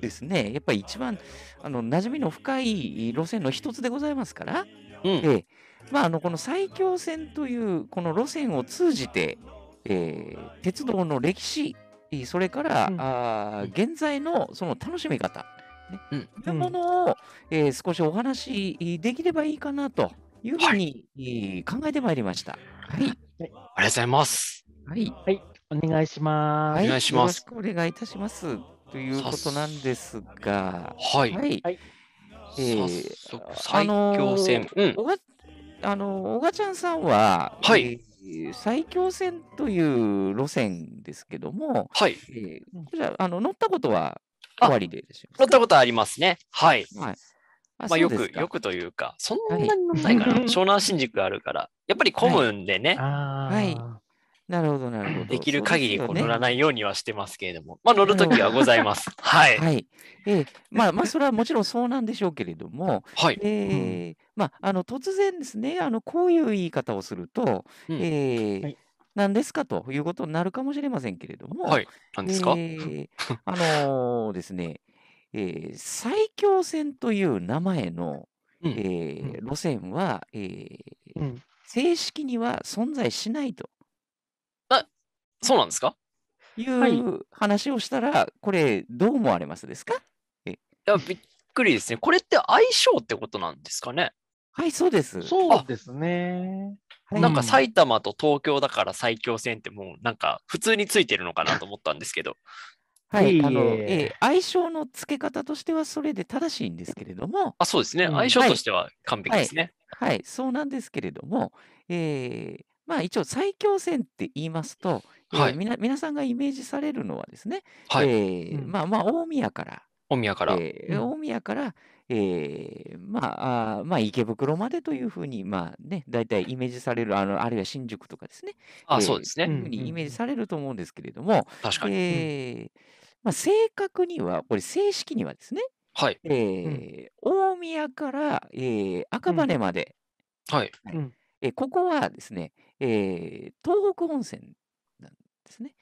ですね、うん、やっぱり一番あの馴染みの深い路線の一つでございますから、うん、えー、まあ、あのこの埼京線というこの路線を通じて、えー、鉄道の歴史それから、うん、あ現在のその楽しみ方、ねうん、そいうものを、えー、少しお話しできればいいかなというふうに、考えてまいりました。はい、はい、ありがとうございます。はい、はい、お願いします。お願いします。お願いいたします。ということなんですが、はい。はい、えい、え最強戦。あのうんあの、おがちゃんさんは、はい、えー、埼京線という路線ですけども、はい。えー、じゃあの乗ったことは終わりで乗ったことありますね。はい。はいまあ、よく、よくというか、そんなに乗んないから、はい、湘南新宿あるから。やっぱり混むんでね。はい。なるほど、なるほど。できる限りね、乗らないようにはしてますけれども、まあ乗るときはございます。はい。はい。えー、まあまあ、それはもちろんそうなんでしょうけれども、はい。えー、うん、まあ、あの、突然ですね、あの、こういう言い方をすると、うん、えー、はい何ですかということになるかもしれませんけれども、はい、何ですか、えー、あのー、ですね、えー、埼京線という名前の、うん、え路線は、えー、うん、正式には存在しないとそうなんですかいう話をしたら、はい、これどう思われますですかえいやびっくりですね。これって相性ってことなんですかねはい、そうです。そうですね。なんか埼玉と東京だから埼京線ってもうなんか普通についてるのかなと 思ったんですけど。はい、あの、えー、相性の付け方としてはそれで正しいんですけれども。あ、そうですね。相性としては完璧ですね。はい、はいはい、そうなんですけれども、えー、まあ、一応埼京線って言いますと、えーみな皆さんがイメージされるのはですね、はえーまあまあ大宮から大宮から。えうー大宮から、えーまあ、あーまあ、池袋までというふうに、まあね、大体イメージされる、あの、あるいは新宿とかですね、あ、そうですね。うふうにイメージされると思うんですけれども、確かに。うえーまあ、正確には、これ正式にはですね、はい。えうん。大宮から、えー赤羽まで、はい。はいえーここはですね、えー、東北本線なんですね。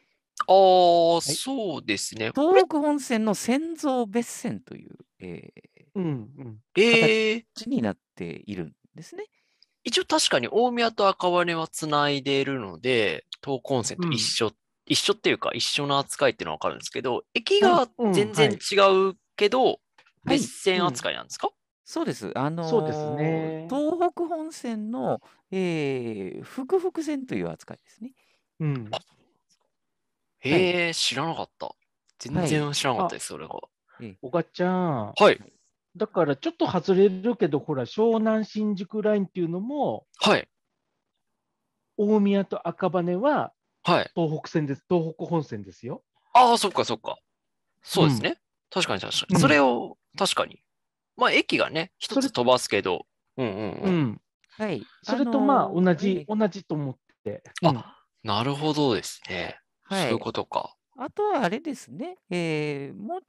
ああ、はい、そうですね。東北本線の先祖別線という、えーうんうん、形になっているんですね。えー、一応確かに大宮と赤羽はつないでいるので、東北本線と一緒、うん、一緒っていうか一緒の扱いっていうのはわかるんですけど、駅が全然違うけど、別線扱いなんですか、そうです。あそうですのね。東北本線の、えー、福々線という扱いですね。うん。へえ、知らなかった。全然知らなかったです、それが。おがちゃん。はい。だからちょっと外れるけど、ほら、湘南新宿ラインっていうのも、はい。大宮と赤羽ははい。東北線です。東北本線ですよ。ああ、そっかそっか。そうですん。ね。確かに確かに。それを、確かに。まあ、駅がね、一つ飛ばすけど。うんうんうん。はい。それとまあ、同じ、同じと思って。あ、なるほどですね。はい、そういうことか。あとはあれですね、えー、も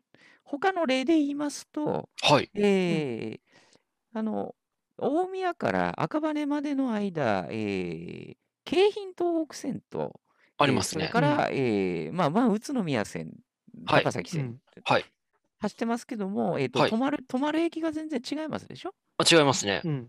他の例で言いますと、はい。えー、あの、大宮から赤羽までの間、えー、京浜東北線と、ありますね。それから、うえまあ、まあ、宇都宮線、高崎線、はい走ってますけども、えーとはい止まる止まる駅が全然違いますでしょあ違いますね。うん。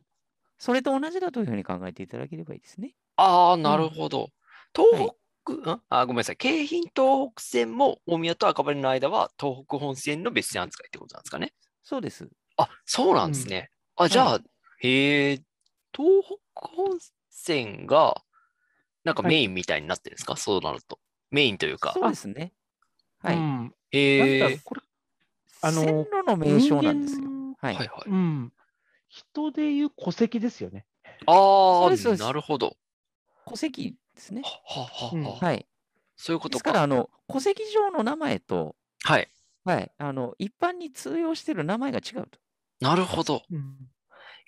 それと同じだというふうに考えていただければいいですね。ああ、なるほど。東北、んあ、ごめんなさい。京浜東北線も大宮と赤羽の間は東北本線の別線扱いってことなんですかね。そうです。あ、そうなんですね。あ、じゃあ、へえ、東北本線がなんかメインみたいになってるんですかそうなると。メインというか。そうですね。はい。うん。へえ、これあの線路の名称なんですよ。はい、はいはい、うん。人でいう戸籍ですよね。ああ、なるほど。戸籍ですね。ははは、うん、はい。そういうことですからあの、戸籍上の名前と、はい。はい、あの一般に通用している名前が違うと。なるほど。うん、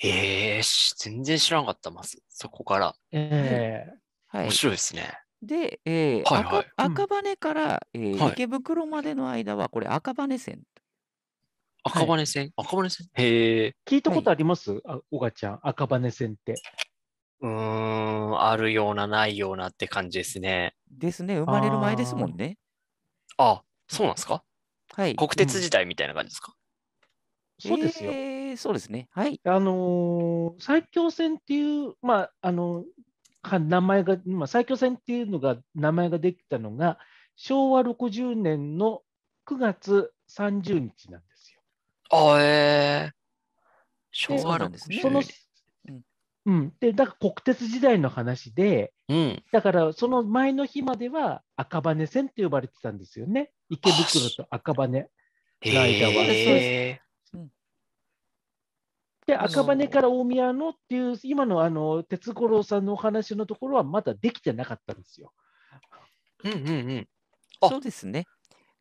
ええー、全然知らなかった、ます。そこから。ええー、はい。面白いですね。で、えーはいはい、赤,、羽から、えー、池袋までの間は、これ赤羽線赤羽線、赤羽線へえ。聞いたことありますあおがちゃん、赤羽線って。うーん、あるような、ないようなって感じですね。ですね、生まれる前ですもんね。あ、そうなんですかはい。国鉄時代みたいな感じですか、そうですよ。えーそうですね。はい。あのー埼京線っていう、まあ、あの、か名前が、まあ、埼京線っていうのが、名前ができたのが、昭和60年の9月30日なんであええ昭和なんですね。そのうん、でだから国鉄時代の話で、うん、だからその前の日までは赤羽線って呼ばれてたんですよね池袋と赤羽の間は。で、赤羽から大宮のっていう今のあの鉄五郎さんのお話のところはまだできてなかったんですよ。うんうんうん、そうですね。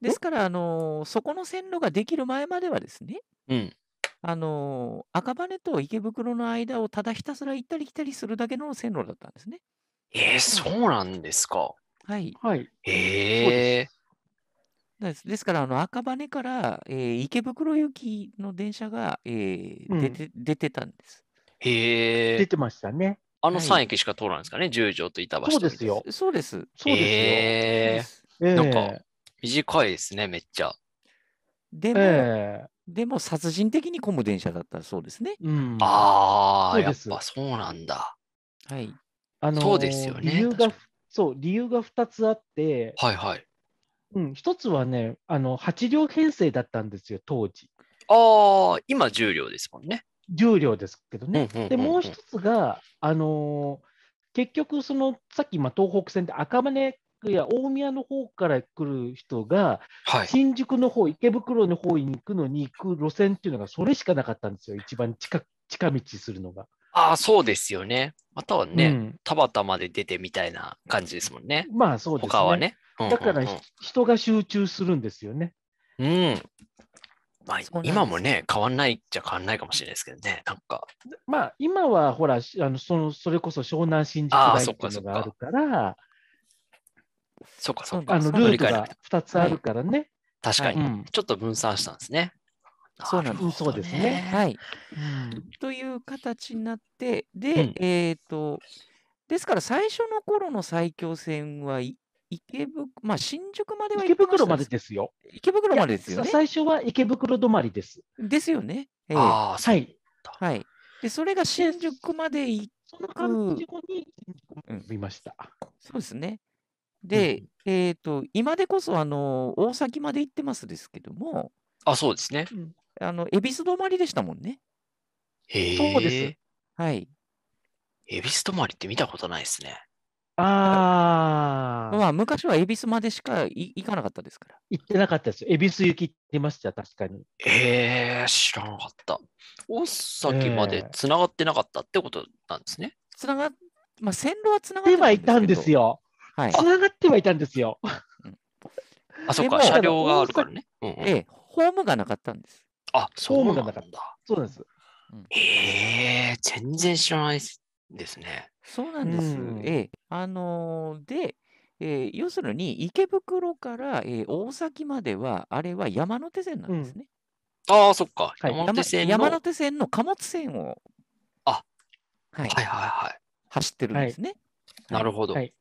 ですから、あのそこの線路ができる前まではですね、うん、あの赤羽と池袋の間をただひたすら行ったり来たりするだけの線路だったんですね。えー、そうなんですか。はい。はい、えーですですからあの赤羽から、えー、池袋行きの電車が、えー、うん、出て出てたんです。へえ。出てましたね。あの3駅しか通らないんですかね、はい、十条と板橋そうですよ。そうです。そうですよ。えー、なんか、短いですね、めっちゃ。でも、えー、でも殺人的に混む電車だったらそうですね。うん、ああ、やっぱそうなんだ。はい。あのー、そうですよね。理由がそう、理由が2つあって、はいはい。うん、1つはね、あの8両編成だったんですよ、当時。ああ、今10両ですもんね。10両ですけどね。で、もう1つが、あのー結局、そのさっき東北線で赤羽区や大宮の方から来る人が、はい、新宿の方池袋の方に行くのに行く路線っていうのがそれしかなかったんですよ、一番近近道するのが。ああ、そうですよね。またはね、うん、田端まで出てみたいな感じですもんね。まあそうですね。他はね。だから、うんうんうん、人が集中するんですよね。うん。まあ、今もね、変わんないじゃ変わんないかもしれないですけどね、なんか。まあ、今はほら、あのそのそれこそ湘南新宿街っていうのがあるから、そうか、そうか。あのルートが2つあるからね。はい、確かに、はい、ちょっと分散したんですね。そうなんです、ね、そうですね。はい、うん、という形になって、で、うん、えっ、ー、と、ですから最初の頃の埼京線は池袋、まあ、新宿までは池袋までですよ。池袋までですよね。最初は池袋止まりです。ですよね。えー、ああ、はい。はい。で、それが新宿まで行く。その間に、うん、見ました。そうですね。で、うん、えっ、ー、と、今でこそ、あの、大崎まで行ってますですけども、あ、そうですね。あの、恵比寿止まりでしたもんね。へえ。そうです。はい。恵比寿止まりって見たことないですね。ああ。まあ、昔は恵比寿までしか行かなかったですから。行ってなかったです。恵比寿行きってました、確かに。ええー、知らなかった。大崎までつながってなかったってことなんですね。つながまあ、線路はつながってはいたんですよ。はい、つながってはいたんですよ。あ、そっか、車両があるからね。えで、ホームがなかったんです。あ、そうホームがなかた。そうなんです。ええ全然知らないですね。そうなんです。ええあので、えー要するに池袋から、えー大崎までは、あれは山手線なんですね。ああ、そっか。山手線の。山手線の貨物線を、あはい、はいはいは走ってるんですね。い。なるほど。はい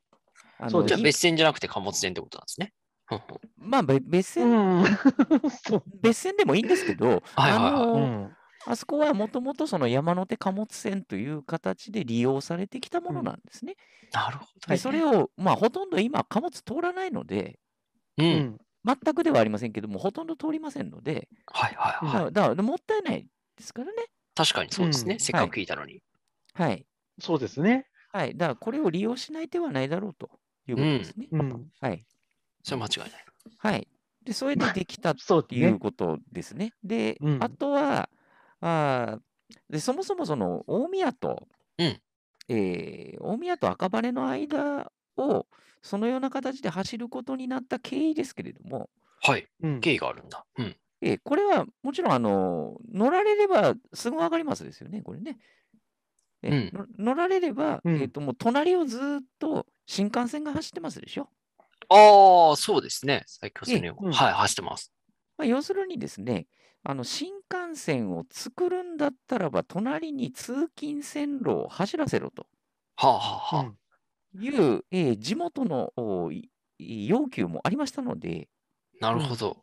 あそうじゃあ別線じゃなくて貨物線ってことなんですね。まあ別線、別線でもいいんですけど、あそこはもともとその山手貨物線という形で利用されてきたものなんですね。うん、なるほど、ね、それを、まあ、ほとんど今、貨物通らないので、うん、全くではありませんけども、ほとんど通りませんので、はいはいはい。だからもったいないですからね。確かにそうですね、うん、せっかく聞いたのに。はい。はい、そうですね。はい。だからこれを利用しない手はないだろうと。いうことですね。うん、はい。それ間違いない。はい。で、それでできたっていうことですね。で、うん、あとはあで、そもそもその大宮と、うん、えー、大宮と赤羽の間をそのような形で走ることになった経緯ですけれども、はい、経緯があるんだ。うんえー、これはもちろんあの乗られればすぐ分かりますですよね、これね。えー、うん、乗られれば、えーともう隣をずっと新幹線が走ってますでしょああ、そうですね。最強線うん、はい、走ってます。まあ、要するにですね、あの新幹線を作るんだったらば、隣に通勤線路を走らせろと。はあはあはあ。いう、えー、地元の要求もありましたので、なるほど。うん、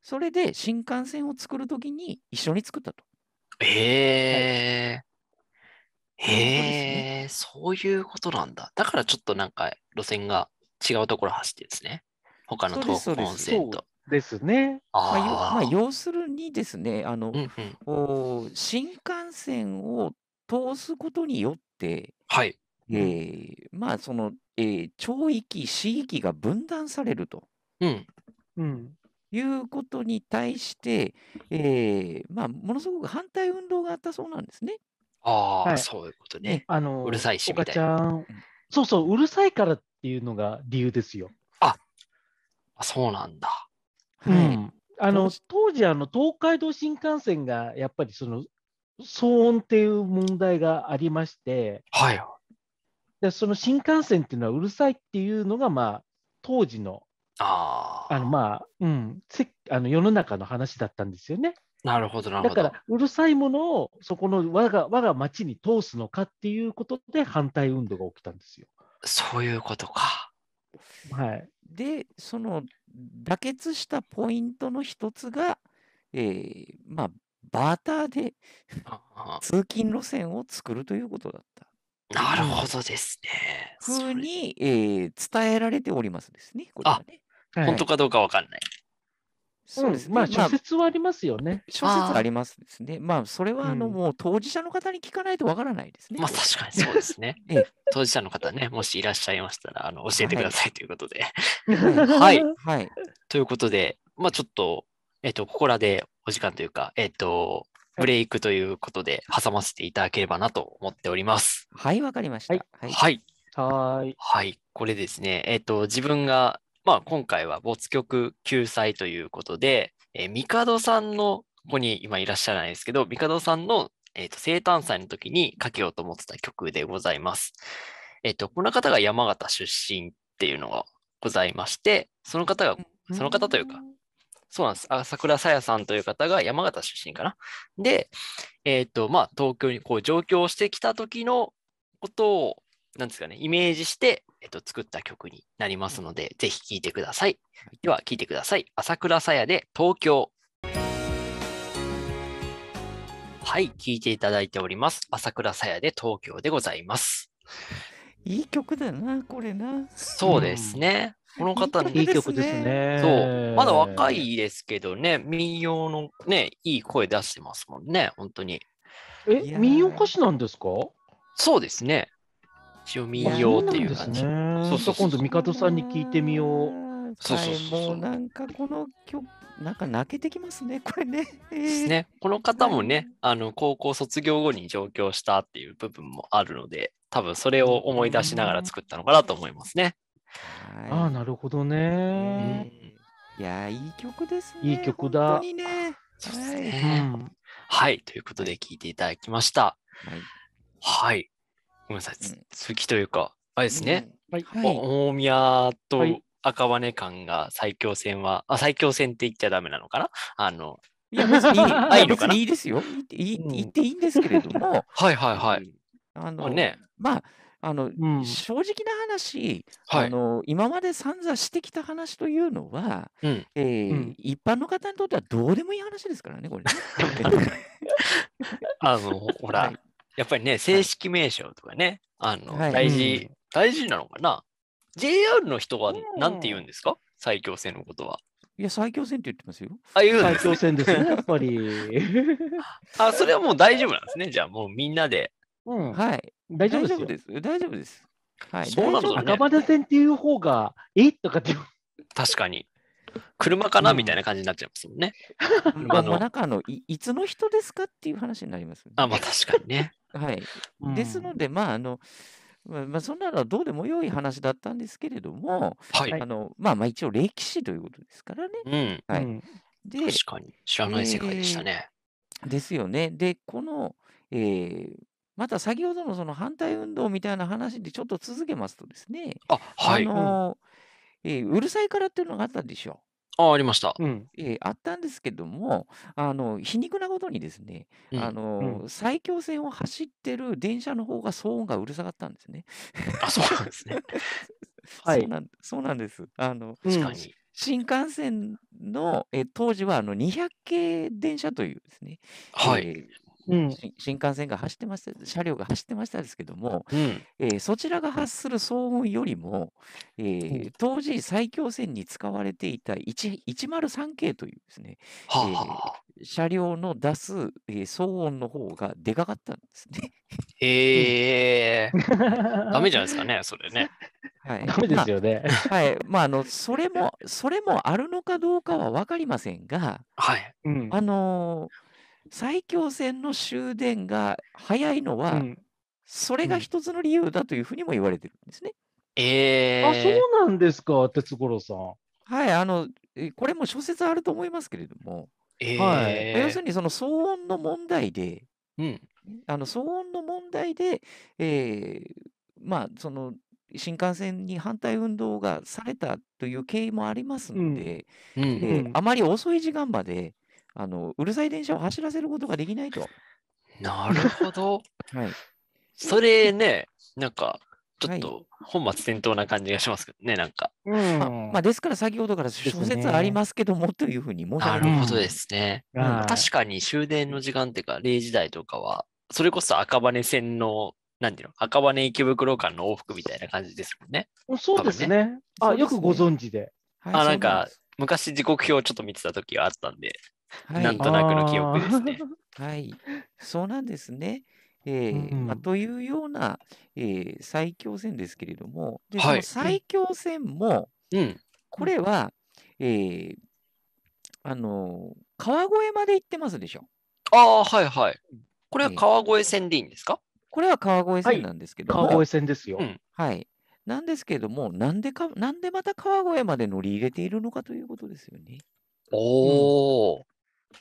それで新幹線を作るときに一緒に作ったと。へえ、はいへえ、ね、そういうことなんだ。だからちょっとなんか路線が違うところ走ってですね。他の東北本線と。ですね。あまあ、まあ、要するにですね、あの、うんうん、お新幹線を通すことによって、はい。えー、まあ、その、えー、町域、市域が分断されると。うん。うん。いうことに対して、えー、まあ、ものすごく反対運動があったそうなんですね。ああ、はい、そういうことね。あのうるさいしみたいな、ん。そうそう、うるさいからっていうのが理由ですよ。ああそうなんだ。うん、あの当時あの、東海道新幹線がやっぱりその騒音っていう問題がありまして、はい、でその新幹線っていうのはうるさいっていうのが、まあ、当時のああの、まあうん、せあの世の中の話だったんですよね。なるほど、なるほど。だから、うるさいものをそこの我が我が町に通すのかっていうことで反対運動が起きたんですよ。そういうことか。はい、で、その妥結したポイントの一つが、えー、まあ、バーターで通勤路線を作るということだった。なるほどですね。ふうに、えー、伝えられておりますですね。これねあ、はい、本当かどうかわかんない。そうですね、うん、まあ、小説はありますよね。小説ありますですね。まあ、それはあの、うん、もう当事者の方に聞かないとわからないですね。まあ、確かにそうですね。当事者の方ね、もしいらっしゃいましたら、あの教えてくださいということで。はい。はい、ということで、まあ、ちょっと、えっ、と、ここらでお時間というか、えっ、と、ブレイクということで、挟ませていただければなと思っております。はい、わ、かりました。はい。はい。はい、はいこれですね、えっ、と、自分がまあ、今回は没曲救済ということで、えー、帝さんの、ここに今いらっしゃらないですけど、帝さんの、えーと、生誕祭の時にかけようと思ってた曲でございます。えっ、ー、と、この方が山形出身っていうのがございまして、その方が、その方というか、そうなんです。あ桜さやさんという方が山形出身かな。で、えっ、ー、と、まあ、東京にこう上京してきた時のことをなんですかね、イメージして、えっと、作った曲になりますので、ぜひ聴いてください。では、聴いてください。朝倉さやで東京。はい、聴いていただいております。朝倉さやで東京でございます。いい曲だな、これな。そうですね。うん、この方のいい曲ですね。そう。まだ若いですけどね、民謡のね、いい声出してますもんね、本当に。え、民謡歌手なんですかそうですね。一応民謡っていう感じ。ね、そうそう今度、ミカさんに聞いてみよう。そうそうそう。なんかこの曲、なんか泣けてきますね、これね。ですねこの方もね、あの高校卒業後に上京したっていう部分もあるので、多分それを思い出しながら作ったのかなと思いますね。はい、ああ、なるほどね。うん、いや、いい曲ですね。いい曲だ。本当にね。そうですね。はい、うんはい、ということで聞いていただきました。はい、はいごめんなさい、好きというか、あれですね、大宮と赤羽間が最強戦は、あ最強戦って言っちゃだめなのかなあのいや 別にいいですよい言っていいんですけれども、はいはいはい。あのまああの、正直な話、あの今まで散々してきた話というのは、一般の方にとってはどうでもいい話ですからね、これ、あのほら、やっぱりね、正式名称とかね、あの、はい大事、大事なのかな ?JR の人は何て言うんですか埼京線のことは。いや、最強線って言ってますよ。あ、言うんです、ね、最強線ですね、やっぱり。あ、それはもう大丈夫なんですね。じゃあもうみんなで。うん、はい。大丈夫です大丈夫です。はい。そうなんだよね赤羽線っていう方が、えとかって、確かに。車かなみたいな感じになっちゃいますもんね。まあ、の中のいいつの人ですかっていう話になります、ね、あ、まあ確かにね。はい。ですので、まあ、あの、まあ、そんなのはどうでもよい話だったんですけれども、はい、あのまあ、まあ一応歴史ということですからね。うん、はい、で確かに知らない世界でしたね。えー、ですよね。で、この、えー、また先ほどのその反対運動みたいな話でちょっと続けますとですね、あ,、はいあの、うえー、うるさいからっていうのがあったんでしょあありました、うんえー、あったんですけども、あの皮肉なことにですね、うんあの、うん埼京線を走ってる電車の方が騒音がうるさかったんですね。あ、そうなんですね。はそうなんそうなんですあの確かに。新幹線の、えー当時はあの200系電車というですね、はい。えーうん、新幹線が走ってました、車両が走ってましたですけども、うん、えー、そちらが発する騒音よりも、えー、当時、埼京線に使われていた103系というですね、はあえー、車両の出す、えー、騒音の方がでかかったんですね。へえー、ダメじゃないですかね、それね。はい、ダメですよね。まあ、はい。まあ、あの、それも、それもあるのかどうかは分かりませんが、はい。うん、あのー埼京線の終電が早いのは、うん、それが一つの理由だというふうにも言われてるんですね。うん、えー、あそうなんですか、哲五郎さん。はい、あの、これも諸説あると思いますけれども、えー、はい、要するにその騒音の問題で、うん、あの騒音の問題で、えー、まあ、その、新幹線に反対運動がされたという経緯もありますので、うんえあまり遅い時間まで、あのうるさい電車を走らせることができないと。なるほど。はい、それね、なんか、ちょっと本末転倒な感じがしますけどね、なんか。うんまあまあ、ですから、先ほどから諸説ありますけども、というふうに申しな上げるほどですね。うん確かに終電の時間っていうか、0時台とかは、それこそ赤羽線の、なんていうの、赤羽池袋間の往復みたいな感じですもんね。そうですね。あ、よくご存知で。はいあなんか昔時刻表をちょっと見てた時があったんで、はい、なんとなくの記憶ですね。はい、そうなんですね。えー、うん、まあ、というような、えー、最強戦ですけれども、でその最強戦も、はいうん、これは、えー、あの川越まで行ってますでしょ。ああ、はいはい。これは川越線でいいんですか、えー、これは川越線なんですけど、はい、川越線ですよ、はい。なんですけども、なんでか、なんでまた川越まで乗り入れているのかということですよね。おお、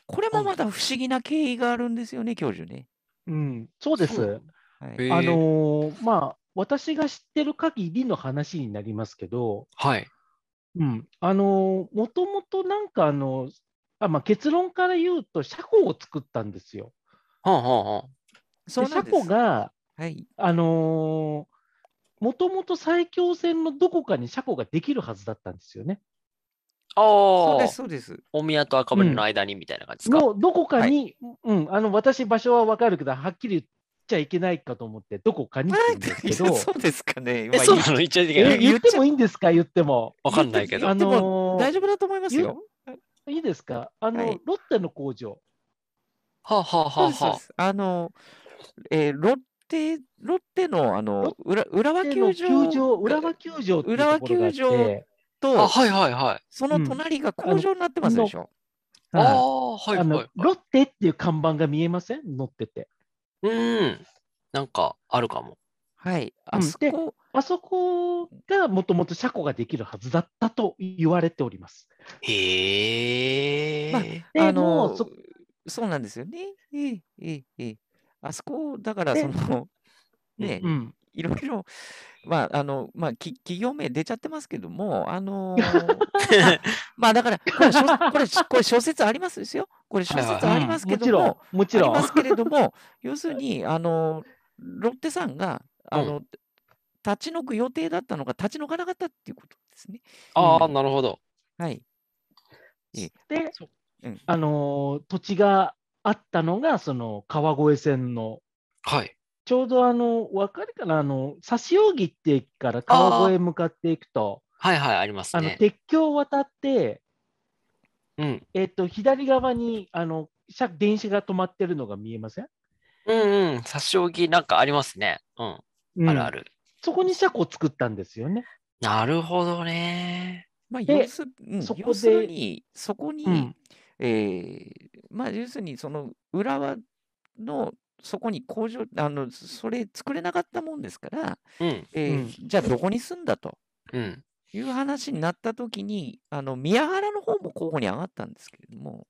これもまた不思議な経緯があるんですよね、教授ね。うん、そうです。はい、あのー、まあ、私が知ってる限りの話になりますけど、はい。うん、あのもともとなんかあのあ、まあ、結論から言うと車庫を作ったんですよ。はあはあ、そう車庫が、はい、あのもともと埼京線のどこかに車庫ができるはずだったんですよね。ああ。そうです、そうです。大宮と赤森の間にみたいな感じですか、うどこかに、はい、うん、あの、私、場所はわかるけど、はっきり言っちゃいけないかと思って、どこかにってんですけど。そうですかね。今そうなの言っちゃいけない。言ってもいいんですか言っても。わかんないけど。あのー、大丈夫だと思いますよ。いいですかあの、はい、ロッテの工場。はあ、はあははあ、あの、えー、ロッテ、ロッテの、あの、浦和球場。和球場浦和球場って。と、あはいはいはい、その隣が工場になってますでしょ。ああ、はいはい、はい、ロッテっていう看板が見えません乗ってて。うん。なんかあるかも。はい。あそこ、うん、あそこがもともと車庫ができるはずだったと言われております。へえ。まあ、あのそそうなんですよね。えー、えー、ええー、あそこだからそのね、うん、いろいろ、まあ、あの、まあ、企業名出ちゃってますけども、あのー、まあ、だから、これ、これ、これ説ありますですよ。これ、小説ありますけども、うん、もちろん、もちろん。ありますけれども、要するに、あの、ロッテさんが、あの、うん、立ち退く予定だったのが立ち退かなかったっていうことですね。ああ、なるほど。はい。で、あの土地があったのが、その川越線の、はい。ちょうどあの、分かるかなあの、指扇って駅から川越へ向かっていくと、はいはい、ありますあの、ね。鉄橋を渡って、うん。えっと、左側に、あの、電車が止まってるのが見えません、うんうん。差し置きなんかありますね。うん。あるある。そこに車庫作ったんですよね。なるほどね。まあ、要するそこでるに、そこに、うんえーまあ、要するに、その浦和のそこに工場、あのそれ作れなかったもんですから、うん、えーうん、じゃあどこに住んだと、うん、いう話になったときに、あの宮原の方も候補に上がったんですけれども、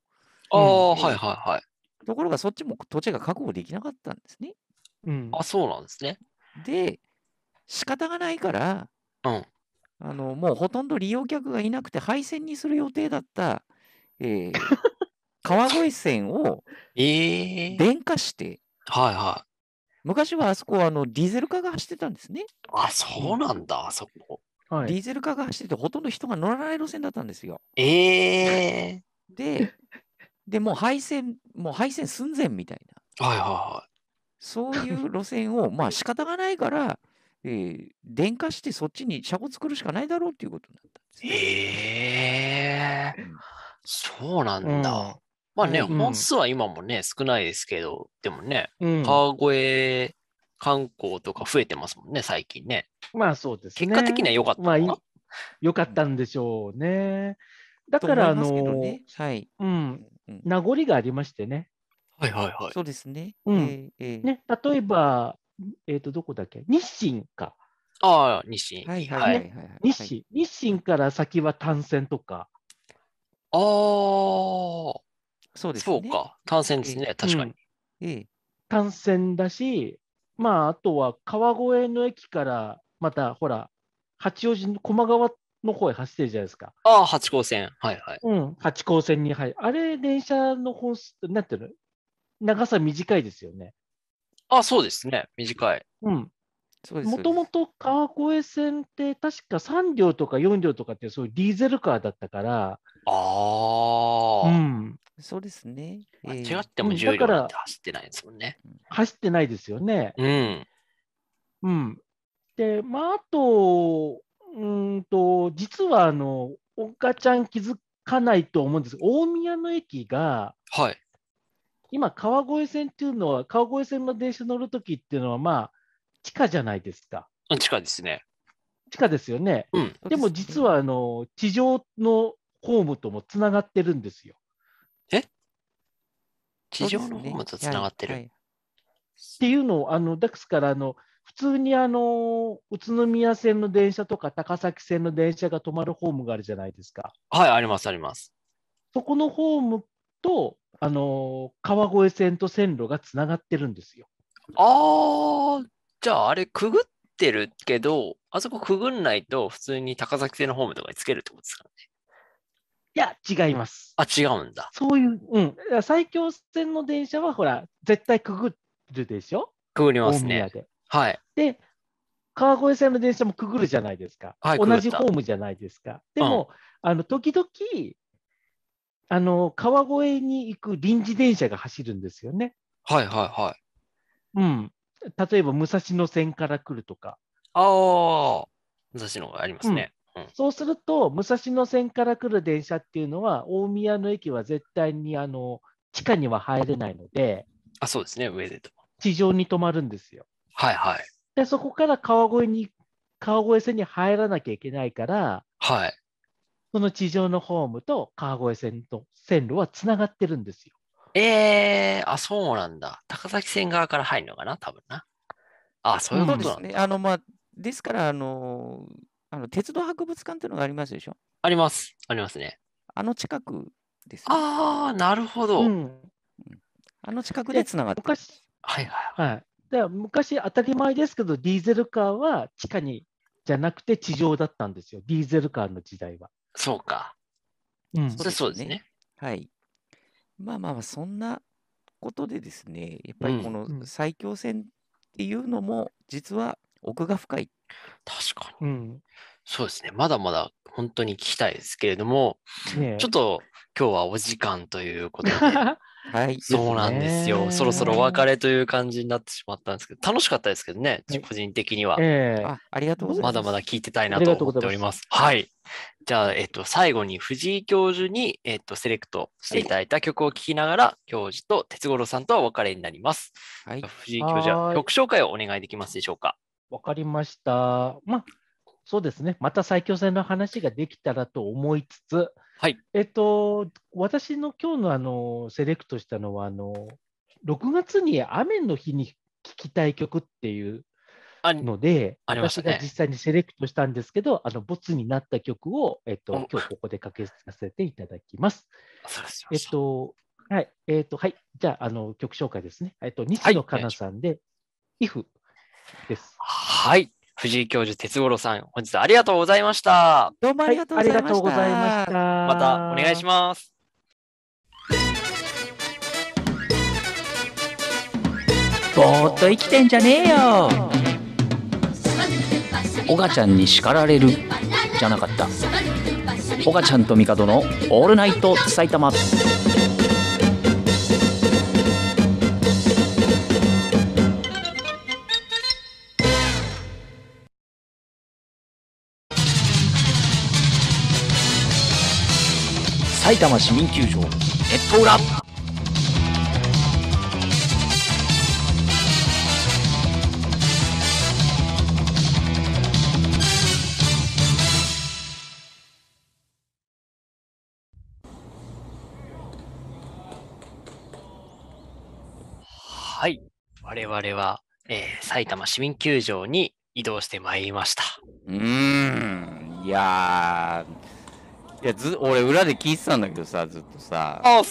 ああ、はいはいはい。ところがそっちも土地が確保できなかったんですね。うん、あそうなんですね。で、仕方がないから、うん、あのもうほとんど利用客がいなくて廃線にする予定だった、えー、川越線を 電化して、はいはい。昔はあそこはあのディーゼル化が走ってたんですね。あ、そうなんだ、あそこ。はディーゼル化が走ってて、ほとんど人が乗らない路線だったんですよ。ええで、でもう廃線、もう廃線寸前みたいな、はいはいはそういう路線を、まあ仕方がないから、えー電化してそっちに車庫作るしかないだろうっていうことになったんですええそうなんだ。まあね、うん、本数は今もね、少ないですけど、でもね、うん、川越観光とか増えてますもんね、最近ね。まあそうですね。結果的には良かったまあ、良かったんでしょうね。うん、だから、あの、はい。うん、名残がありましてね。はいはいはい。そうですね。うん。えー、ね、例えば、えっ、ー、と、どこだっけ日清か。ああ、日清。はいはい、はいね、日清。日清から先は単線とか。ああ。そうですね。そうか、単線ですね、え確かに。うん、え単線だし、まあ、あとは川越の駅から、またほら、八王子の駒川の方へ走ってるじゃないですか。ああ、八高線。はいはい。うん、八高線に入る。あれ、電車の本数、なんていうの長さ短いですよね。あそうですね、短い。うん。もともと川越線って確か3両とか4両とかってそういうディーゼルカーだったから、ああ、うん、そうですね。間違っても10秒て走ってないですもんね。走ってないですよね。うん。うん、で、まあ、あと、うんと、実は、あの、おかちゃん気づかないと思うんです大宮の駅が、はい、今、川越線っていうのは、川越線の電車乗るときっていうのは、まあ、地下じゃないですか。地下ですね。地下ですよね。うん、でも実はあの地上のホームともつながってるんですよ。地上のホーとつながってる。ねはいはい、っていうのを、あのでからあの、普通にあの宇都宮線の電車とか高崎線の電車が止まるホームがあるじゃないですか。はい、あります、あります。そこのホームとあの川越線と線路がつながってるんですよ。ああ、じゃああれ、くぐってるけど、あそこくぐんないと、普通に高崎線のホームとかにつけるってことですかね。いや、違います。あ、違うんだ。そういう、うん。埼京線の電車は、ほら、絶対くぐるでしょくぐりますね。はい。で、川越線の電車もくぐるじゃないですか。はい、同じホームじゃないですか。でも、うん、あの、時々、あの、川越に行く臨時電車が走るんですよね。はいはいはい。うん。例えば、武蔵野線から来るとか。ああ、武蔵野がありますね。うんそうすると、武蔵野線から来る電車っていうのは、大宮の駅は絶対にあの地下には入れないので、あそうですね、上でと。地上に止まるんですよ。はいはい。で、そこから川越に、川越線に入らなきゃいけないから、はい。その地上のホームと川越線と線路はつながってるんですよ。ええー、あ、そうなんだ。高崎線側から入るのかな、多分な。あ、そういうことなんですね。あの、まあ、ですから、あのあの鉄道博物館っていうのがありますでしょあります。ありますね。あの近くです、ああ、なるほど、うん、あの近くでつながって昔、はいはいはい。で昔、当たり前ですけど、ディーゼルカーは地下にじゃなくて地上だったんですよ、ディーゼルカーの時代は。そうか。うん、そそうですね。はい。まあまあ、そんなことでですね、やっぱりこの埼京線っていうのも、実は奥が深い。確かに。うん、そうですね。まだまだ本当に聞きたいですけれども、ね、ちょっと今日はお時間ということで。はい、そうなんですよ。そろそろお別れという感じになってしまったんですけど、楽しかったですけどね、個人的には。えー、あありがとうございます。まだまだ聞いてたいなと思っております。ますはい。じゃあ、えっと、最後に藤井教授に、えっと、セレクトしていただいた曲を聴きながら、教授と哲五郎さんとはお別れになります。はい、藤井教授は曲紹介をお願いできますでしょうか。わかりました。まあ、そうですね。また最強戦の話ができたらと思いつつ、はい。えっと、私の今日のあの、セレクトしたのは、あの、6月に雨の日に聴きたい曲っていうので、ね、私が実際にセレクトしたんですけど、あのボツになった曲を、えっと、今日ここでかけさせていただきます。えっと、はい、えっと、はい、じゃあ、あの曲紹介ですね。えっと、西野カナさんで、はい、です。はい。藤井教授、哲五郎さん、本日ありがとうございました。どうもありがとうございました。またお願いします。ぼーっと生きてんじゃねえよ。おがちゃんに叱られるじゃなかった。おがちゃんとみかどのオールナイト埼玉。埼玉市民球場ネット裏はい。我々は、えー、埼玉市民球場に移動してまいりました。うん。いやー、いや、ず、俺裏で聞いてたんだけどさ、ずっとさ。あ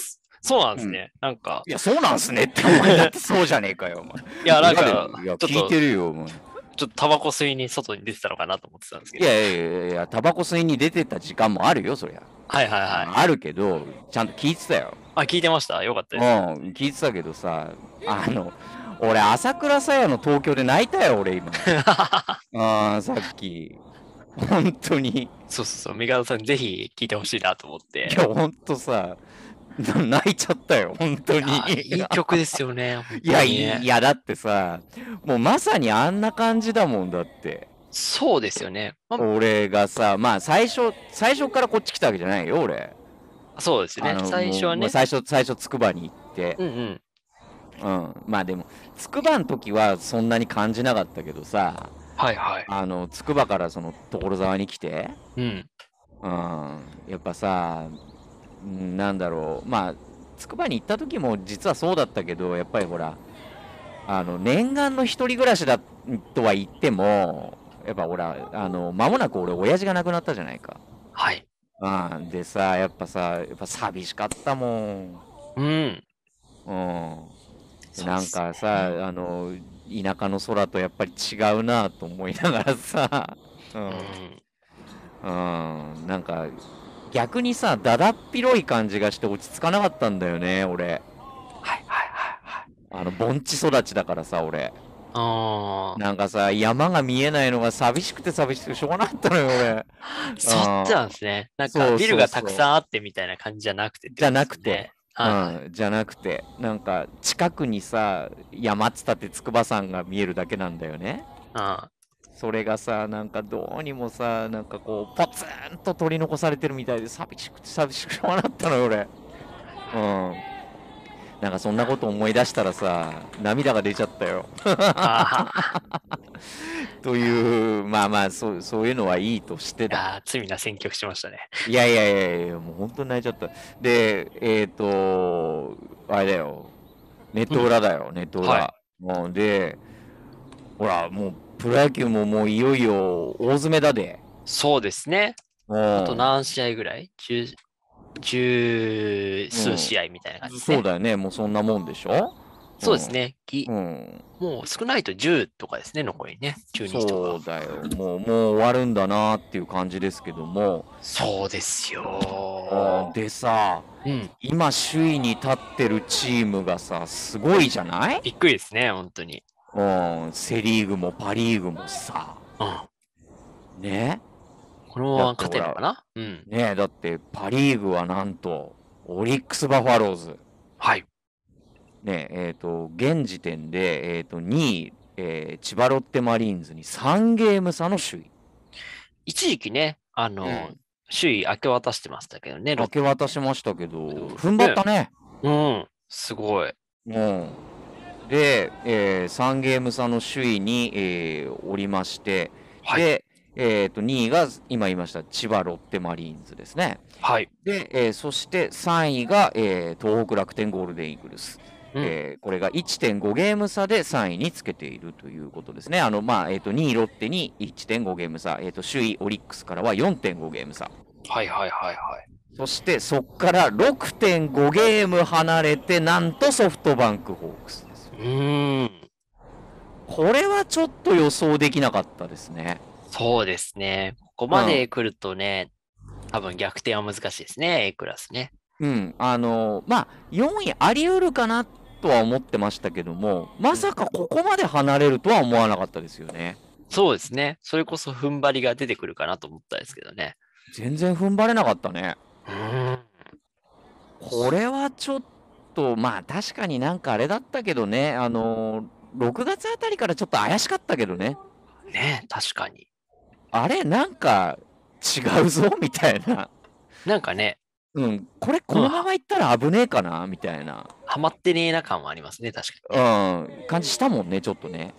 そうなんですね。うん、なんか。いや、そうなんすねって、お前だってそうじゃねえかよ、お前。いや、なんか、聞いてるよ、お前。ちょっとタバコ吸いに外に出てたのかなと思ってたんですけど。いやいやいや、タバコ吸いに出てた時間もあるよ、そりゃ。はいはいはい。あるけど、ちゃんと聞いてたよ。あ、聞いてましたよかったです。うん、聞いてたけどさ、あの、俺、朝倉さやの東京で泣いたよ、俺今。あ あ、さっき。本当に。そうそうそう、メガドさんぜひ聞いてほしいなと思って。いや、本当さ、泣いちゃったよ、本当に。いい曲ですよね。いや、いや、だってさ、もうまさにあんな感じだもんだって。そうですよね。ま、俺がさ、まあ最初、最初からこっち来たわけじゃないよ、俺。そうですね。最初はね。最初、最初、つくばに行って。うん、うんうん、まあでも、つくばの時はそんなに感じなかったけどさ、はいはい。あの、筑波からその所沢に来て、うん。うん、やっぱさ、なんだろう、まあ、筑波に行った時も実はそうだったけど、やっぱりほら、あの、念願の一人暮らしだとは言っても、やっぱほら、あの、間もなく俺、親父が亡くなったじゃないか。はい。うん、でさ、やっぱさ、やっぱ寂しかったもん。うん。うん。なんかさ、あの、田舎の空とやっぱり違うなと思いながらさ、うん、うん、なんか逆にさ、だだっ広い感じがして落ち着かなかったんだよね、俺。はいはいはいはい。あの、盆地育ちだからさ、俺。なんかさ、山が見えないのが寂しくて寂しくてしょうがなかったのよ、俺。そっちなんですね。なんかビルがたくさんあってみたいな感じじゃなくて、ね、じゃなくて。うん、じゃなくてなんか近くにさ山津立筑波山が見えるだけなんだよね。ああそれがさなんかどうにもさなんかこうポツンと取り残されてるみたいで寂しくて寂しくしょうがなったのよ俺。うんなんかそんなこと思い出したらさ、涙が出ちゃったよ。という、まあまあそう、そういうのはいいとしてだ。あ罪な選曲しましたね。いやいやいやいや、もう本当に泣いちゃった。で、えっ、ー、と、あれだよ、ネット裏だよ、うん、ネット裏。はい、で、ほら、もうプロ野球ももういよいよ大詰めだで。そうですね。あと何試合ぐらい 10, 十数試合みたいな感じね、うん、そうだよね。もうそんなもんでしょそうですね。うん、もう少ないと10とかですね、残りね。とか。そうだよ。もう、もう終わるんだなっていう感じですけども。そうですよ。でさ、うん、今首位に立ってるチームがさ、すごいじゃないびっくりですね、本当に。うん、セ・リーグもパ・リーグもさ。うん、ね。このまま勝てるかなうん。ねえ、だってパ・リーグはなんと、オリックス・バファローズ。はい。ねえ、えっ、ー、と、現時点で、えっ、ー、と、2位、えー、千葉ロッテマリーンズに3ゲーム差の首位。一時期ね、あの、うん、首位明け渡してましたけどね、明け渡しましたけど、踏ん張ったね。うん、すごい。うん。で、えー、3ゲーム差の首位に、えー、おりまして、はい、で、えっ、ー、と、2位が今言いました千葉ロッテマリーンズですね。はい。で、えー、そして3位が、えー、東北楽天ゴールデンイーグルス。えー、これが1.5ゲーム差で3位につけているということですね。あの、まあ、えっ、ー、と、2位ロッテに1.5ゲーム差、えっ、ー、と、首位オリックスからは4.5ゲーム差。はいはいはいはい。そしてそこから6.5ゲーム離れて、なんとソフトバンクホークスです。うん。これはちょっと予想できなかったですね。そうですね。ここまで来るとね、うん、多分逆転は難しいですね、A クラスね。うん、あのー、まあ、4位ありうるかなとは思ってましたけども、まさかここまで離れるとは思わなかったですよね。そうですね。それこそ踏ん張りが出てくるかなと思ったんですけどね。全然踏ん張れなかったね。うん、これはちょっと、まあ確かになんかあれだったけどね、あのー、6月あたりからちょっと怪しかったけどね。ね確かに。あれなんか違うぞみたいな。なんかね、うん、これこのままいったら危ねえかな、みたいな。ハマってねえな感はありますね、確かに。うん、感じしたもんね、ちょっとね。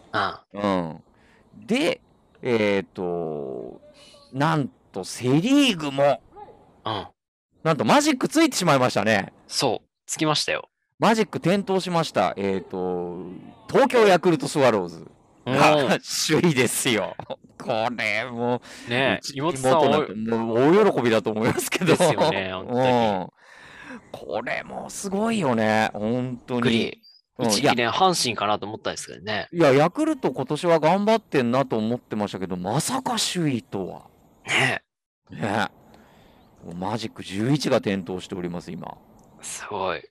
うん。うん。で、えっ、ー、と、なんとセ・リーグも、うん、なんとマジックついてしまいましたね。そう、つきましたよ。マジック点灯しました。えっ、ー、と、東京ヤクルトスワローズが、首位ですよ。これもう、ね妹さんもう大喜びだと思いますけど。ですよね、本当に。うん、これもすごいよね、本当に。一時期ね、阪神かなと思ったんですけどね。いや、ヤクルト今年は頑張ってんなと思ってましたけど、まさか首位とは。ねえ。ねマジック11が点灯しております、今。すごい。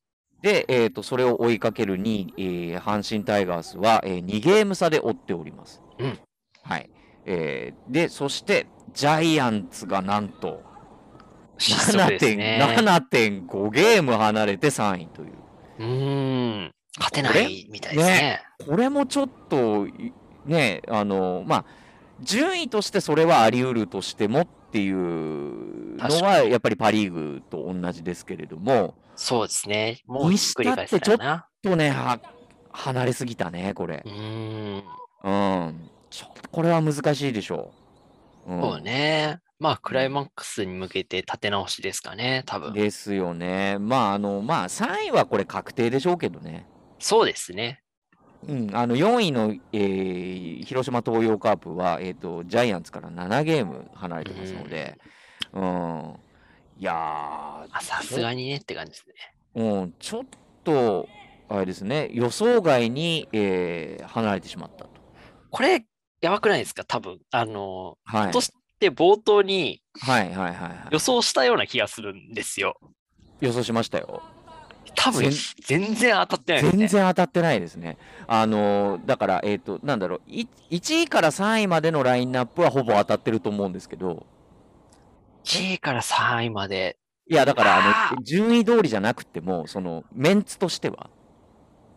で、えっ、ー、と、それを追いかける2位、えー、阪神タイガースは、えー、2ゲーム差で追っております。うん。はい。えー、で、そして、ジャイアンツがなんと7.5、ね、ゲーム離れて3位という。うん、勝てないみたいですね。ねこれもちょっと、ね、あの、まあ、順位としてそれはあり得るとしてもっていうのは、やっぱりパ・リーグと同じですけれども、そうですね、もうくてちょっとね、離れすぎたね、これ。うん。うんちょっとこれは難しいでしょう。うん、そうね。まあ、クライマックスに向けて立て直しですかね、多分。ですよね。まあ、あの、まあ、3位はこれ確定でしょうけどね。そうですね。うん、あの4位の、えー、広島東洋カープは、えーと、ジャイアンツから7ゲーム離れてますので、うん、うん、いやさすがにねって感じですね。うん、ちょっと、あれですね、予想外に、えー、離れてしまったと。これ、やばくないですか多分。あの、はい、として冒頭に予想したような気がするんですよ。予想しましたよ。多分全然当たってない、ね、全然当たってないですね。あのだから、えっ、ー、と、なんだろう、1位から3位までのラインナップはほぼ当たってると思うんですけど。1位から3位まで。いや、だから、あの、順位通りじゃなくても、その、メンツとしては。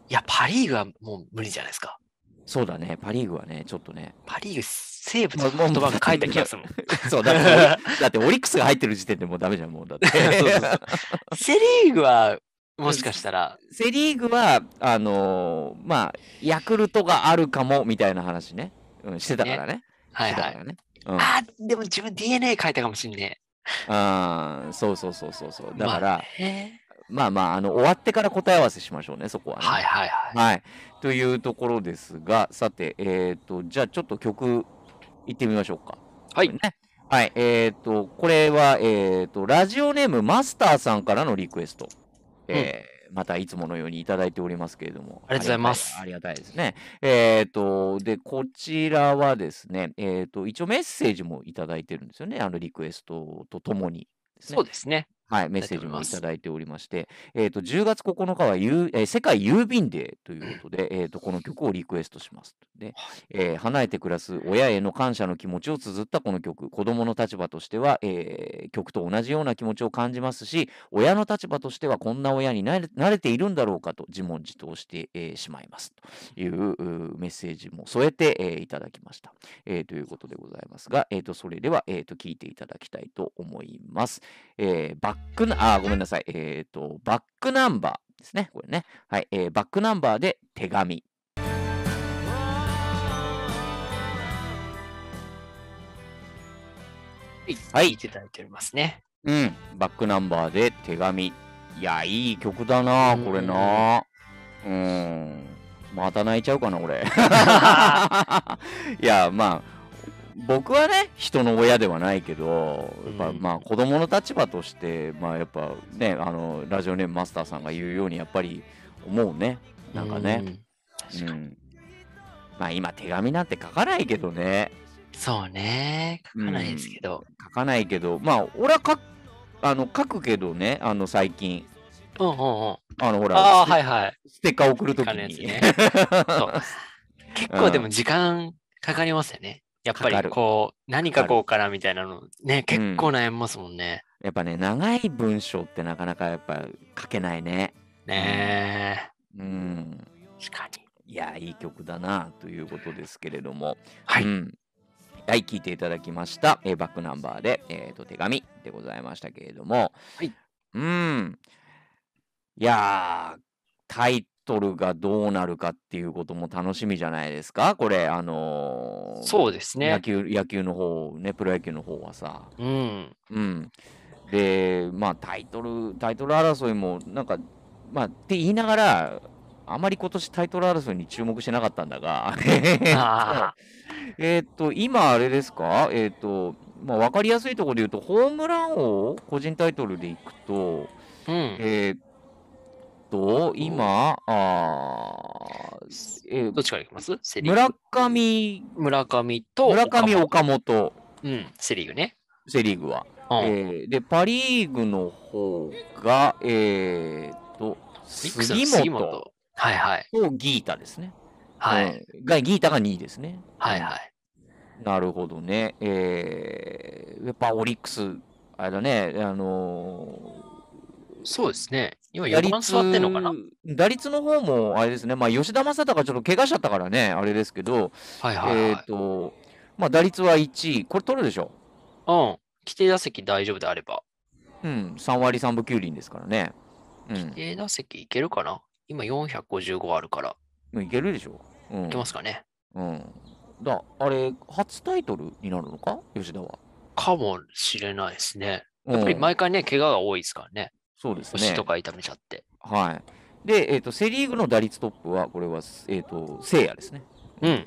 いや、パ・リーグはもう無理じゃないですか。そうだね、パ・リーグはね、ちょっとね。パ・リーグ、西武の言葉が書いた気がするもん。そうだ、だってオリックスが入ってる時点でもうダメじゃん、もう。だって そうそうそう。セ・リーグは、もしかしたら。セ・リーグは、あのー、まあ、ヤクルトがあるかもみたいな話ね。うん、してたからね。ねはいはい。ねうん、あでも自分 DNA 書いたかもしんねえ。ああ、そうそうそうそうそう。だから、まあまあ、あの、終わってから答え合わせしましょうね、そこは、ね。はいはいはい。はい。というところですが、さて、えっ、ー、と、じゃあちょっと曲、いってみましょうか。はい。ね、はい。えっ、ー、と、これは、えっ、ー、と、ラジオネームマスターさんからのリクエスト。うん、えーまたいつものようにいただいておりますけれども。ありがとうございます。ありがたいですね。えっ、と、で、こちらはですね、えっ、と、一応メッセージもいただいてるんですよね。あのリクエストとともに、ね、そうですね。はい、メッセージもいただいておりまして、えーと、10月9日は、ゆえー、世界郵便デーということで、えーと、この曲をリクエストします。で、えー、離れて暮らす親への感謝の気持ちを綴ったこの曲、子どもの立場としては、えー、曲と同じような気持ちを感じますし、親の立場としてはこんな親になれ慣れているんだろうかと自問自答して、えしまいますというメッセージも添えて、えいただきました、えということでございますが、えーと、それでは、えーと聞いていただきたいと思います。えーックな、あ、ごめんなさい。えっ、ー、と、バックナンバーですね。これね。はい。えー、バックナンバーで手紙。はい。いただいておりますね。うん。バックナンバーで手紙。いや、いい曲だな、これな。うん。また泣いちゃうかな、俺。いや、まあ。僕はね人の親ではないけどやっぱ、まあ子供の立場として、まあ、やっぱねあのラジオネームマスターさんが言うようにやっぱり思うねなんかね、うん、うん、まあ今手紙なんて書かないけどねそうね書かないですけど、うん、書かないけどまあ俺は書あの書くけどねあの最近うんうんうんあのほらあはいはいステッカー送るときに、ね、結構でも時間かかりますよね、やっぱりこう、何書こうかなみたいなの、ね、結構悩みますもんね、うん、やっぱね、長い文章ってなかなかやっぱ書けないね。ねえ、うん。確かに。いや、いい曲だなということですけれども。はい。うんはい、聞いていただきました。えバックナンバーで、えーと、手紙でございましたけれども、はい、うん、いやー、タイトルがどうなるかっていうことも楽しみじゃないですか、これ、あのー、そうですね野球野球の方ね、プロ野球の方はさ。うん、うん、で、まあタイトル、タイトル争いも、なんか、まあ、って言いながら、あまり今年タイトル争いに注目してなかったんだが、えっと、今、あれですか、えー、っと、まあ、分かりやすいところで言うと、ホームラン王、個人タイトルでいくと、うん、えっと、今、あえー、どっちからいきますセリーグ村上、村上と村上、岡本。うん、セ・リーグね。セ・リーグは。うんえーで、パ・リーグの方が、えーと、オリ杉本はいはい。とギータですね。はい。うんが、ギータが2位ですね。はいはい。なるほどね。えー、やっぱオリックス、あれだね、あのそうですね。今4番座ってんのかな打率の方も、あれですね、まあ、吉田正尚がちょっと怪我しちゃったからね、あれですけど、はいはい、はい、えっ、ー、と、まあ、打率は1位、これ取るでしょ。うん。規定打席大丈夫であれば。うん、3割3分9厘ですからね。うん、規定打席いけるかな今455あるから。もういけるでしょ。うん、いけますかね。うん。だあれ、初タイトルになるのか吉田は。かもしれないですね。やっぱり毎回ね、怪我が多いですからね。そうですね。腰とか痛めちゃって。はい。で、えっ、ー、と、セ・リーグの打率トップは、これは、えっ、ー、と、いやですね。うん。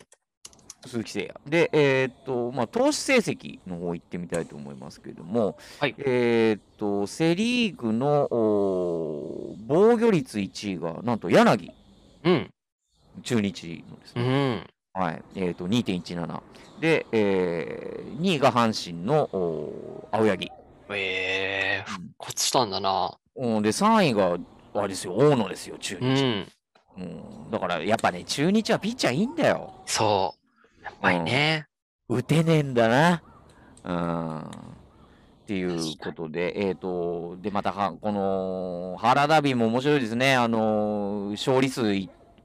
鈴木誠也。で、えー、っと、まあ、投手成績の方行ってみたいと思いますけれども、はい、えー、っと、セ・リーグの防御率1位が、なんと柳。うん。中日のですね。うん。はい。えー、っと、2.17。で、えー、2位が阪神の青柳。ええー、復活したんだな。うん、で、3位が、あれですよ、大野ですよ、中日。うん。うん、だから、やっぱね、中日はピッチャーいいんだよ。そう。やっぱりね。うん、打てねえんだな。うん。っていうことで、えっ、ー、と、で、または、この、原ダビーも面白いですね。あのー、勝利数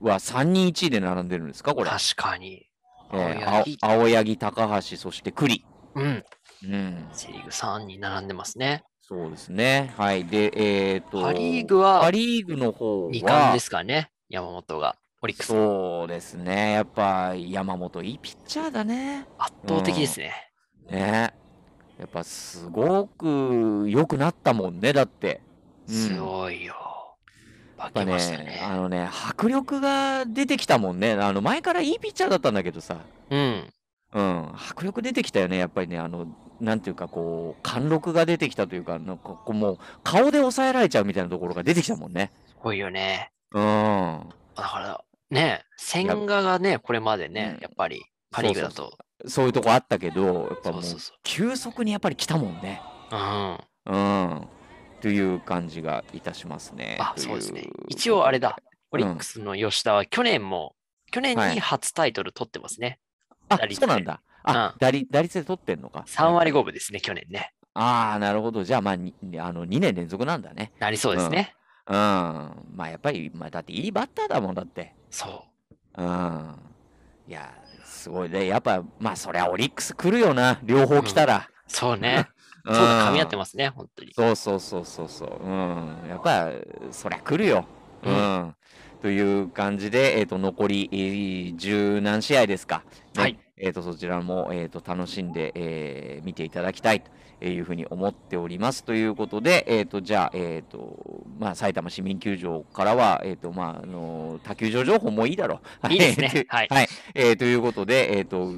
は3人1位で並んでるんですか、これ。確かに。えー、青柳、高橋、そして栗。うん。うん、セ・リーグ3に並んでますね。そうですね。はい。で、えっ、ー、と、パ・リーグは、パ・リーグの方は、2冠ですかね、山本が。オリックスそうですね。やっぱ山本、いいピッチャーだね。圧倒的ですね。うん、ねやっぱすごく良くなったもんね、だって。うん、すごいよ。化けましたね、ね、あのね、迫力が出てきたもんね。あの前からいいピッチャーだったんだけどさ。うん。うん、迫力出てきたよね、やっぱりね、あの、なんていうか、こう、貫禄が出てきたというか、なんかこう、もう、顔で抑えられちゃうみたいなところが出てきたもんね。すごいよね。うん。だから、ね、千賀がね、これまでね、やっぱり、パ・リーグだとそういうとこあったけど、やっぱもう、急速にやっぱり来たもんね。うん。うん。という感じがいたしますね。あ、そうですね。一応あれだ、オリックスの吉田は去年も、去年に初タイトル取ってますね。あ、そうなんだ。あ、うん、打率打率で取ってんのか。3割5分ですね、去年ね。ああ、なるほど。じゃあ、まあ、にあの2年連続なんだね。なりそうですね。うん。うん、まあ、やっぱり、まあ、だっていいバッターだもんだって。そう。うん。いや、すごいね。やっぱ、まあ、そりゃオリックス来るよな。両方来たら。うん、そうね。そう、噛み合ってますね、本当に。そうそうそうそうそう。うん。やっぱ、そりゃ来るよ。うん。という感じで、えっ、ー、と、残り十何試合ですか。ね、はい。えっ、ー、と、そちらも、えっ、ー、と、楽しんで、えー、見ていただきたいというふうに思っております。ということで、えっ、と、じゃあ、えっ、と、まあ、埼玉市民球場からは、えっ、と、まあ、あの他球場情報もいいだろう。いいですね。はい。はい、えー、ということで、えっ、と、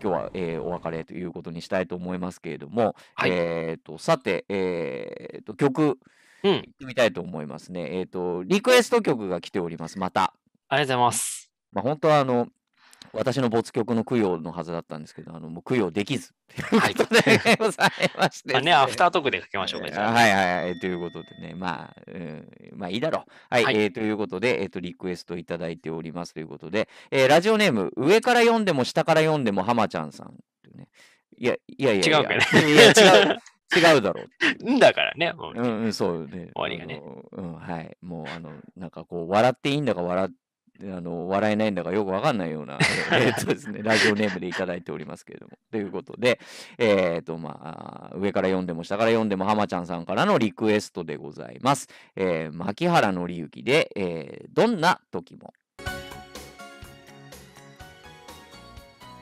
今日は、えお別れということにしたいと思いますけれども、はい、えっ、と、さて、えっ、と、曲、行ってみたいと思いますね。えっ、ー、と、リクエスト曲が来ております、また。ありがとうございます。まあ、本当はあの、私の没曲の供養のはずだったんですけど、あのもう供養できずということでございまして、まあね、アフタートークで書きましょうか、はいはいはい。ということでね、まあ、うん、まあいいだろう。はい。はい、えー、ということで、えっ、ー、と、リクエストいただいておりますということで、えー、ラジオネーム、上から読んでも下から読んでも浜ちゃんさん、いやいやいや。違うかいや、違う。違うだろう。だからね、う、ん、うん、そうね。終わりがね。うん、はい。もう、あの、なんかこう、笑っていいんだか笑って、あの笑えないんだかよくわかんないような、えっ とですね、ラジオネームでいただいておりますけれども。ということで、えーとまあ、上から読んでも下から読んでも浜ちゃんさんからのリクエストでございます。えー、牧原紀之で、えー、どんな時も。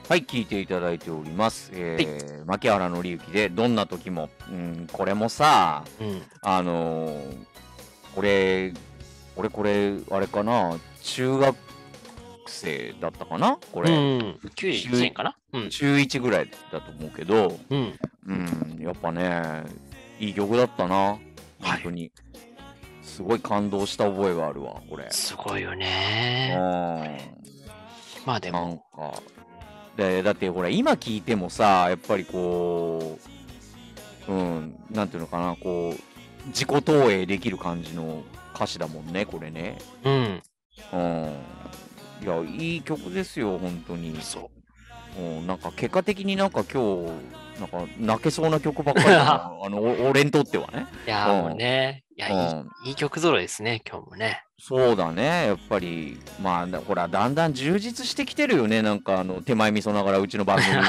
はい、聞いていただいております。えー、は牧原紀之で、どんな時も、うん、これもさ、うん、あのー、これ、俺これ、あれかな、中学生だったかなこれ、うん、91年かな、うん、中1ぐらいだと思うけど、うん、うん、やっぱね、いい曲だったな、本当に。はいすごい感動した覚えがあるわ、これ。すごいよね。うん。まあでも、なんか、でだってほら今聞いてもさやっぱりこううん何ていうのかなこう自己投影できる感じの歌詞だもんねこれねうん、うん、いやいい曲ですよ本当にそう、うん、なんか結果的になんか今日なんか泣けそうな曲ばっかりだな あの俺にとってはね。いや、うもうね、いや、うん、いい曲揃いですね、今日もね。そうだね、やっぱり、まあ、ほら、だんだん充実してきてるよね、なんか、あの手前味噌ながら、うちの番組。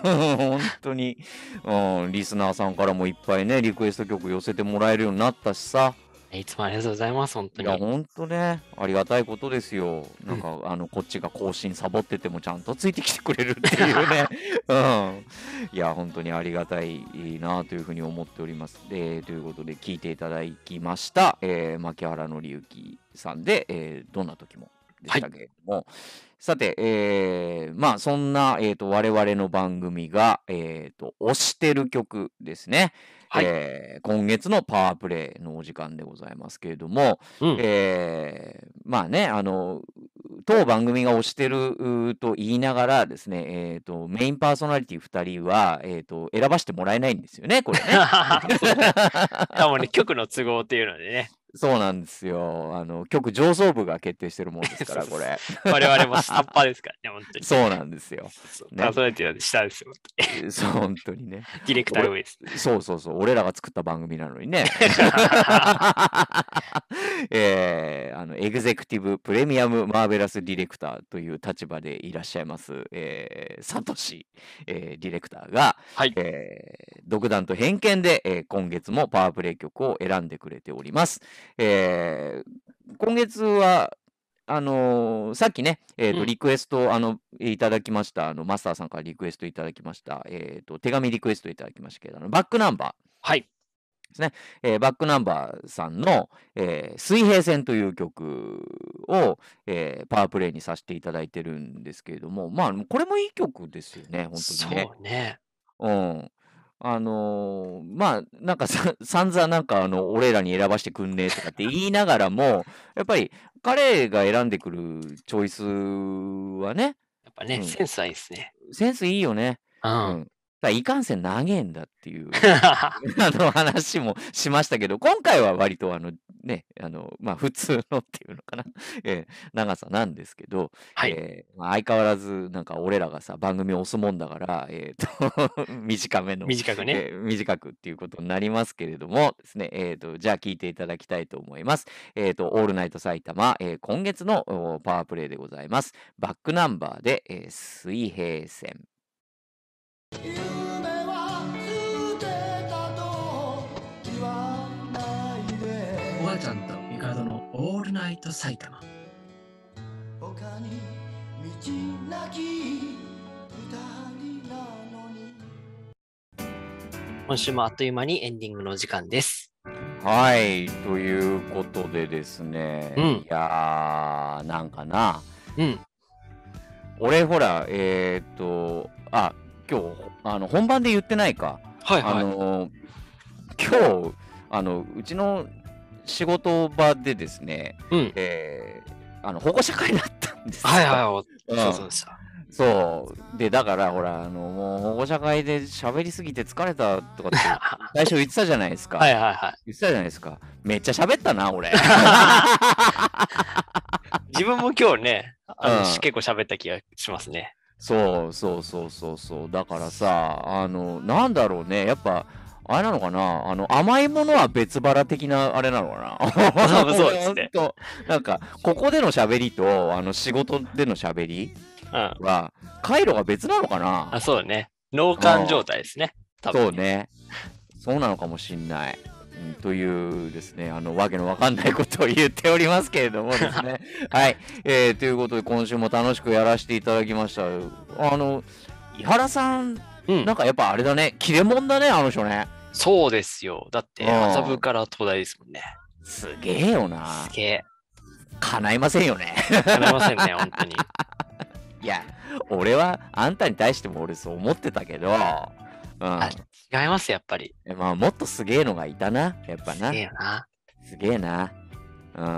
本当に、うん、リスナーさんからもいっぱいね、リクエスト曲寄せてもらえるようになったしさ。いつもありがとうございます、本当に。いや、本当ね、ありがたいことですよ。なんか、あの、こっちが更新サボっててもちゃんとついてきてくれるっていうね。うん。いや、本当にありがたいなというふうに思っております。で、ということで、聞いていただきました、えー、牧原紀之さんで、えー、どんな時もでしたけれども、はい、さて、えー、まあそんな、えーと、我々の番組が、えーと、と推してる曲ですね、はい、えー、今月のパワープレイのお時間でございますけれども、うん、えー、まあね、あの、当番組が推してると言いながらですね、えーと、メインパーソナリティ2人は、えーと、選ばせてもらえないんですよね、これね。か も ね、局の都合っていうのでね。そうなんですよ。あの、局上層部が決定してるもんですから、これ。我々も下っ端ですからね、本当に。そうなんですよ。ね、パねソで下ですよ、そう、本当にね。ディレクター上です、そうそうそう、俺らが作った番組なのにね。えー、あの、エグゼクティブプレミアムマーベラスディレクターという立場でいらっしゃいます、えー、サトシ、えー、ディレクターが、はい、えー、独断と偏見で、えー、今月もパワープレイ曲を選んでくれております。えー、今月は、あのー、さっきね、えーと、うん、リクエストあのいただきましたあの、マスターさんからリクエストいただきました、えーと、手紙リクエストいただきましたけれども、バックナンバー。はいですね、えー、バックナンバーさんの「えー、水平線」という曲を、えー、パワープレイにさせていただいてるんですけれどもまあこれもいい曲ですよね本当にね。そうねうん、あのー、まあ、なんかさ、散々なんかあの、俺らに選ばしてくんねえとかって言いながらも、やっぱり彼が選んでくるチョイスはね。やっぱね、うん、センスはいいっすね。センスいいよね。うん。うん、だいかんせん長えんだっていう あの話もしましたけど、今回は割とあの、ね、あの、まあ、普通のっていうのかな、えー、長さなんですけど、はい、えー、まあ、相変わらずなんか俺らがさ、番組を押すもんだから、えーと 短めの、短くね、えー、短くっていうことになりますけれどもですね、えーと、じゃあ聞いていただきたいと思います。えっ、ー、と、オールナイト埼玉、えー、今月のパワープレイでございます。バックナンバーで、えー、水平線。おばあちゃんとミカドのオールナイト埼玉他に道なき二人なのに今週もあっという間にエンディングの時間ですはいということでですね、うん、いやーなんかな、うん、俺ほらえー、っとあ今日あの本番で言ってないか、はいはい、あの今日あのうちの仕事場でですね、うん、えー、あの保護者会だったんですはいはい、うん、そうそうでそうでだからほらあのもう保護者会で喋りすぎて疲れたとかって 最初言ってたじゃないですかはいはいはい言ってたじゃないですかめっちゃ喋ったな俺 自分も今日ねあの、うん、結構喋った気がしますねそうそうそうそうそう。だからさ、あの、なんだろうね。やっぱ、あれなのかなあの、甘いものは別腹的なあれなのかな そうですね。なんか、ここでの喋りと、あの、仕事での喋りは、回路が別なのかなあ、そうね。脳幹状態ですね。そうね。そうなのかもしんない。というですね、あの、わけのわかんないことを言っておりますけれどもですね。はい。えー、ということで、今週も楽しくやらせていただきました。あの、伊原さん、うん、なんかやっぱあれだね、切れ者だね、あの人ね。そうですよ。だって、麻布から東大ですもんね。すげえよな。すげえ。叶いませんよね。叶いませんね、本当に。いや、俺はあんたに対しても俺そう思ってたけど、うん、違います、やっぱり。まあ、もっとすげえのがいたな、やっぱな。すげえな。すげえな。うん、もう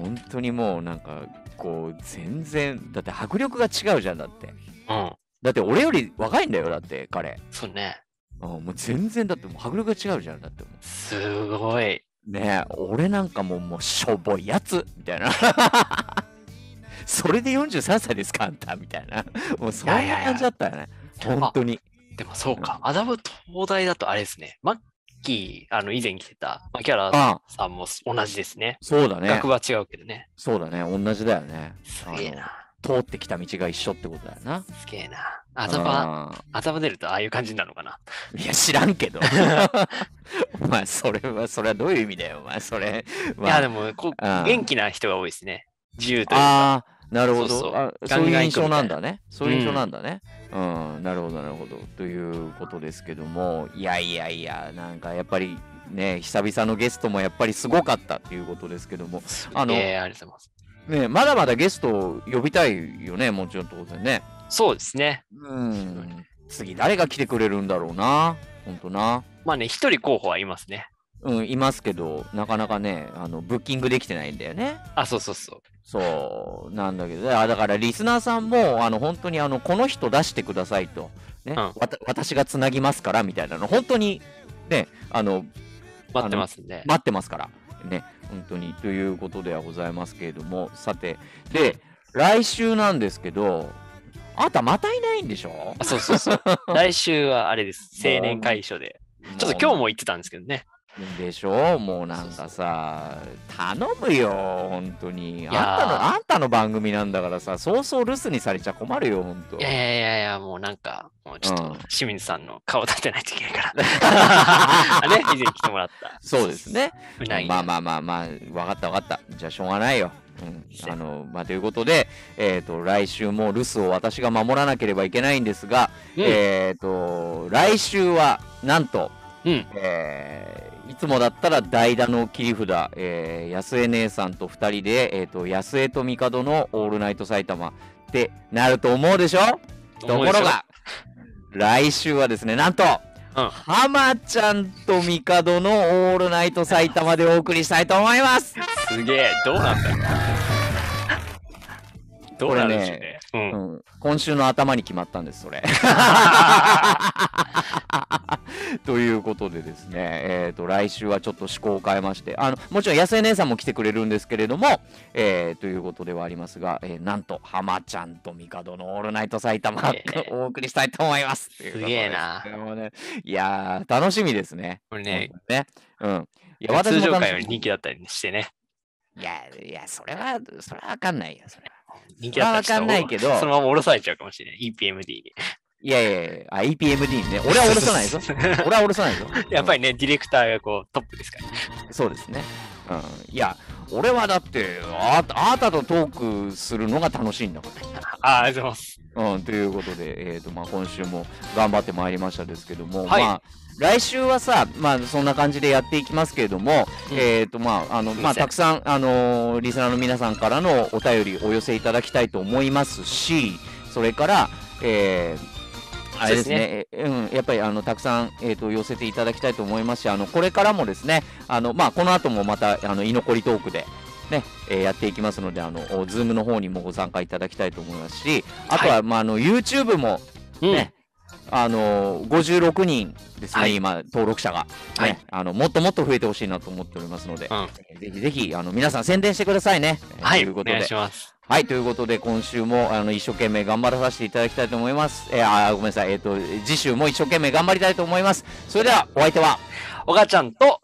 本当にもうなんか、こう、全然、だって迫力が違うじゃん、だって。うん。だって俺より若いんだよ、だって、彼。そうね。うん、もう全然、だってもう迫力が違うじゃん、だってすごい。ねえ、俺なんかもう、もうしょぼいやつみたいな。それで43歳ですかあんたみたいな。もうそんな感じだったよね。いやいや本当に。でもそうか、アダム東大だとあれですね、マッキー、あの以前来てたキャラさんも同じですね。そうだね。学は違うけどね。そうだね、同じだよね。すげえな。通ってきた道が一緒ってことだよな。すげえな。頭バ、アザ出るとああいう感じなのかな。いや、知らんけど。お前、それは、それはどういう意味だよ、お前、それ。いや、でもこ、元気な人が多いですね。自由というか。なるほど。そういう印象なんだね。そういう印象なんだね。うん、うん、なるほど、なるほど。ということですけども、いやいやいや、なんかやっぱりね、久々のゲストもやっぱりすごかったということですけども、あの、まね、まだまだゲストを呼びたいよね、もちろん当然ね。そうですね。うん。次誰が来てくれるんだろうな、ほんとな。まあね、一人候補はいますね。うん、いますけど、なかなかね、あの、ブッキングできてないんだよね。あ、そうそうそう。そう、なんだけど、だからリスナーさんも、あの、本当にあの、この人出してくださいと、ね、うん、私がつなぎますからみたいなの、本当に、ね、あの、待ってますね。待ってますから、ね、本当に、ということではございますけれども、さて、で、来週なんですけど、あんたまたいないんでしょそうそうそう。来週はあれです。青年会所で。ちょっと今日も行ってたんですけどね。でしょもうなんかさ頼むよ本当にあんたのあんたの番組なんだからさそうそう留守にされちゃ困るよ本当いやいやいやいやもうなんかもうちょっと清水さんの顔立てないといけないから、ね以前来てもらったそうですねまあまあまあまあ分かった分かったじゃあしょうがないようん、あのまあ、ということで、えーと、来週も留守を私が守らなければいけないんですが、うん、えーと、来週はなんと、うん、えつもだったら代打の切り札、えー、安江姉さんと2人で、えーと、安江と帝の「オールナイト埼玉」ってなると思うでしょところが来週はですねなんと、うん、浜ちゃんと帝の「オールナイト埼玉」でお送りしたいと思いますすげえどうなんだろうどうなるんでしょうね。ねうん、うん、今週の頭に決まったんです、それ。ということでですね、えっ、ー、と、来週はちょっと趣向を変えまして、あの、もちろん安江姉さんも来てくれるんですけれども、えー、ということではありますが、えー、なんと、浜ちゃんと帝のオールナイト埼玉、ー、お送りしたいと思います。すげえな。ね、いやー、楽しみですね。これね、ねうん。いや、私通常回より人気だったりしてね。いや、いや、それは、それはわかんないよ、それは。人気ったわかんないけど、そのまま降ろされちゃうかもしれない。EPMD に。いやいやいや、EPMD にね。俺は降ろさないぞ。俺は降ろさないぞ。やっぱりね、ディレクターがこう、トップですから、ね。そうですね。うん。いや、俺はだってあ、なたとトークするのが楽しいんだから。ああ、ありがとうございます。うん、ということで、えっ、ー、と、まあ、今週も頑張ってまいりましたですけども、はい、まあ、来週はさ、まあ、そんな感じでやっていきますけれども、うん、えっ、ー、と、まあ、あの、まあ、たくさん、あのー、リスナーの皆さんからのお便りお寄せいただきたいと思いますし、それから、えー、あれですね、すねうん、やっぱりあのたくさん、えーと、寄せていただきたいと思いますし、あのこれからもですね、あのまあ、この後もまたあの居残りトークでね、えー、やっていきますので、あの Zoom の方にもご参加いただきたいと思いますし、あとは、はい、まあ、あの YouTube もね、ね、あの56人ですね、はい、今、登録者が、はい、あの。もっともっと増えてほしいなと思っておりますので、うん、ぜひぜひあの皆さん宣伝してくださいね。はい、ということで。はい、ということで、今週もあの一生懸命頑張らさせていただきたいと思います。えー、あごめんなさい、えっ、ー、と、次週も一生懸命頑張りたいと思います。それでは、お相手は、おがちゃんと、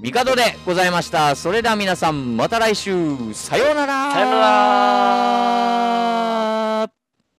ミカドでございました。それでは皆さん、また来週、さようなら。さようなら。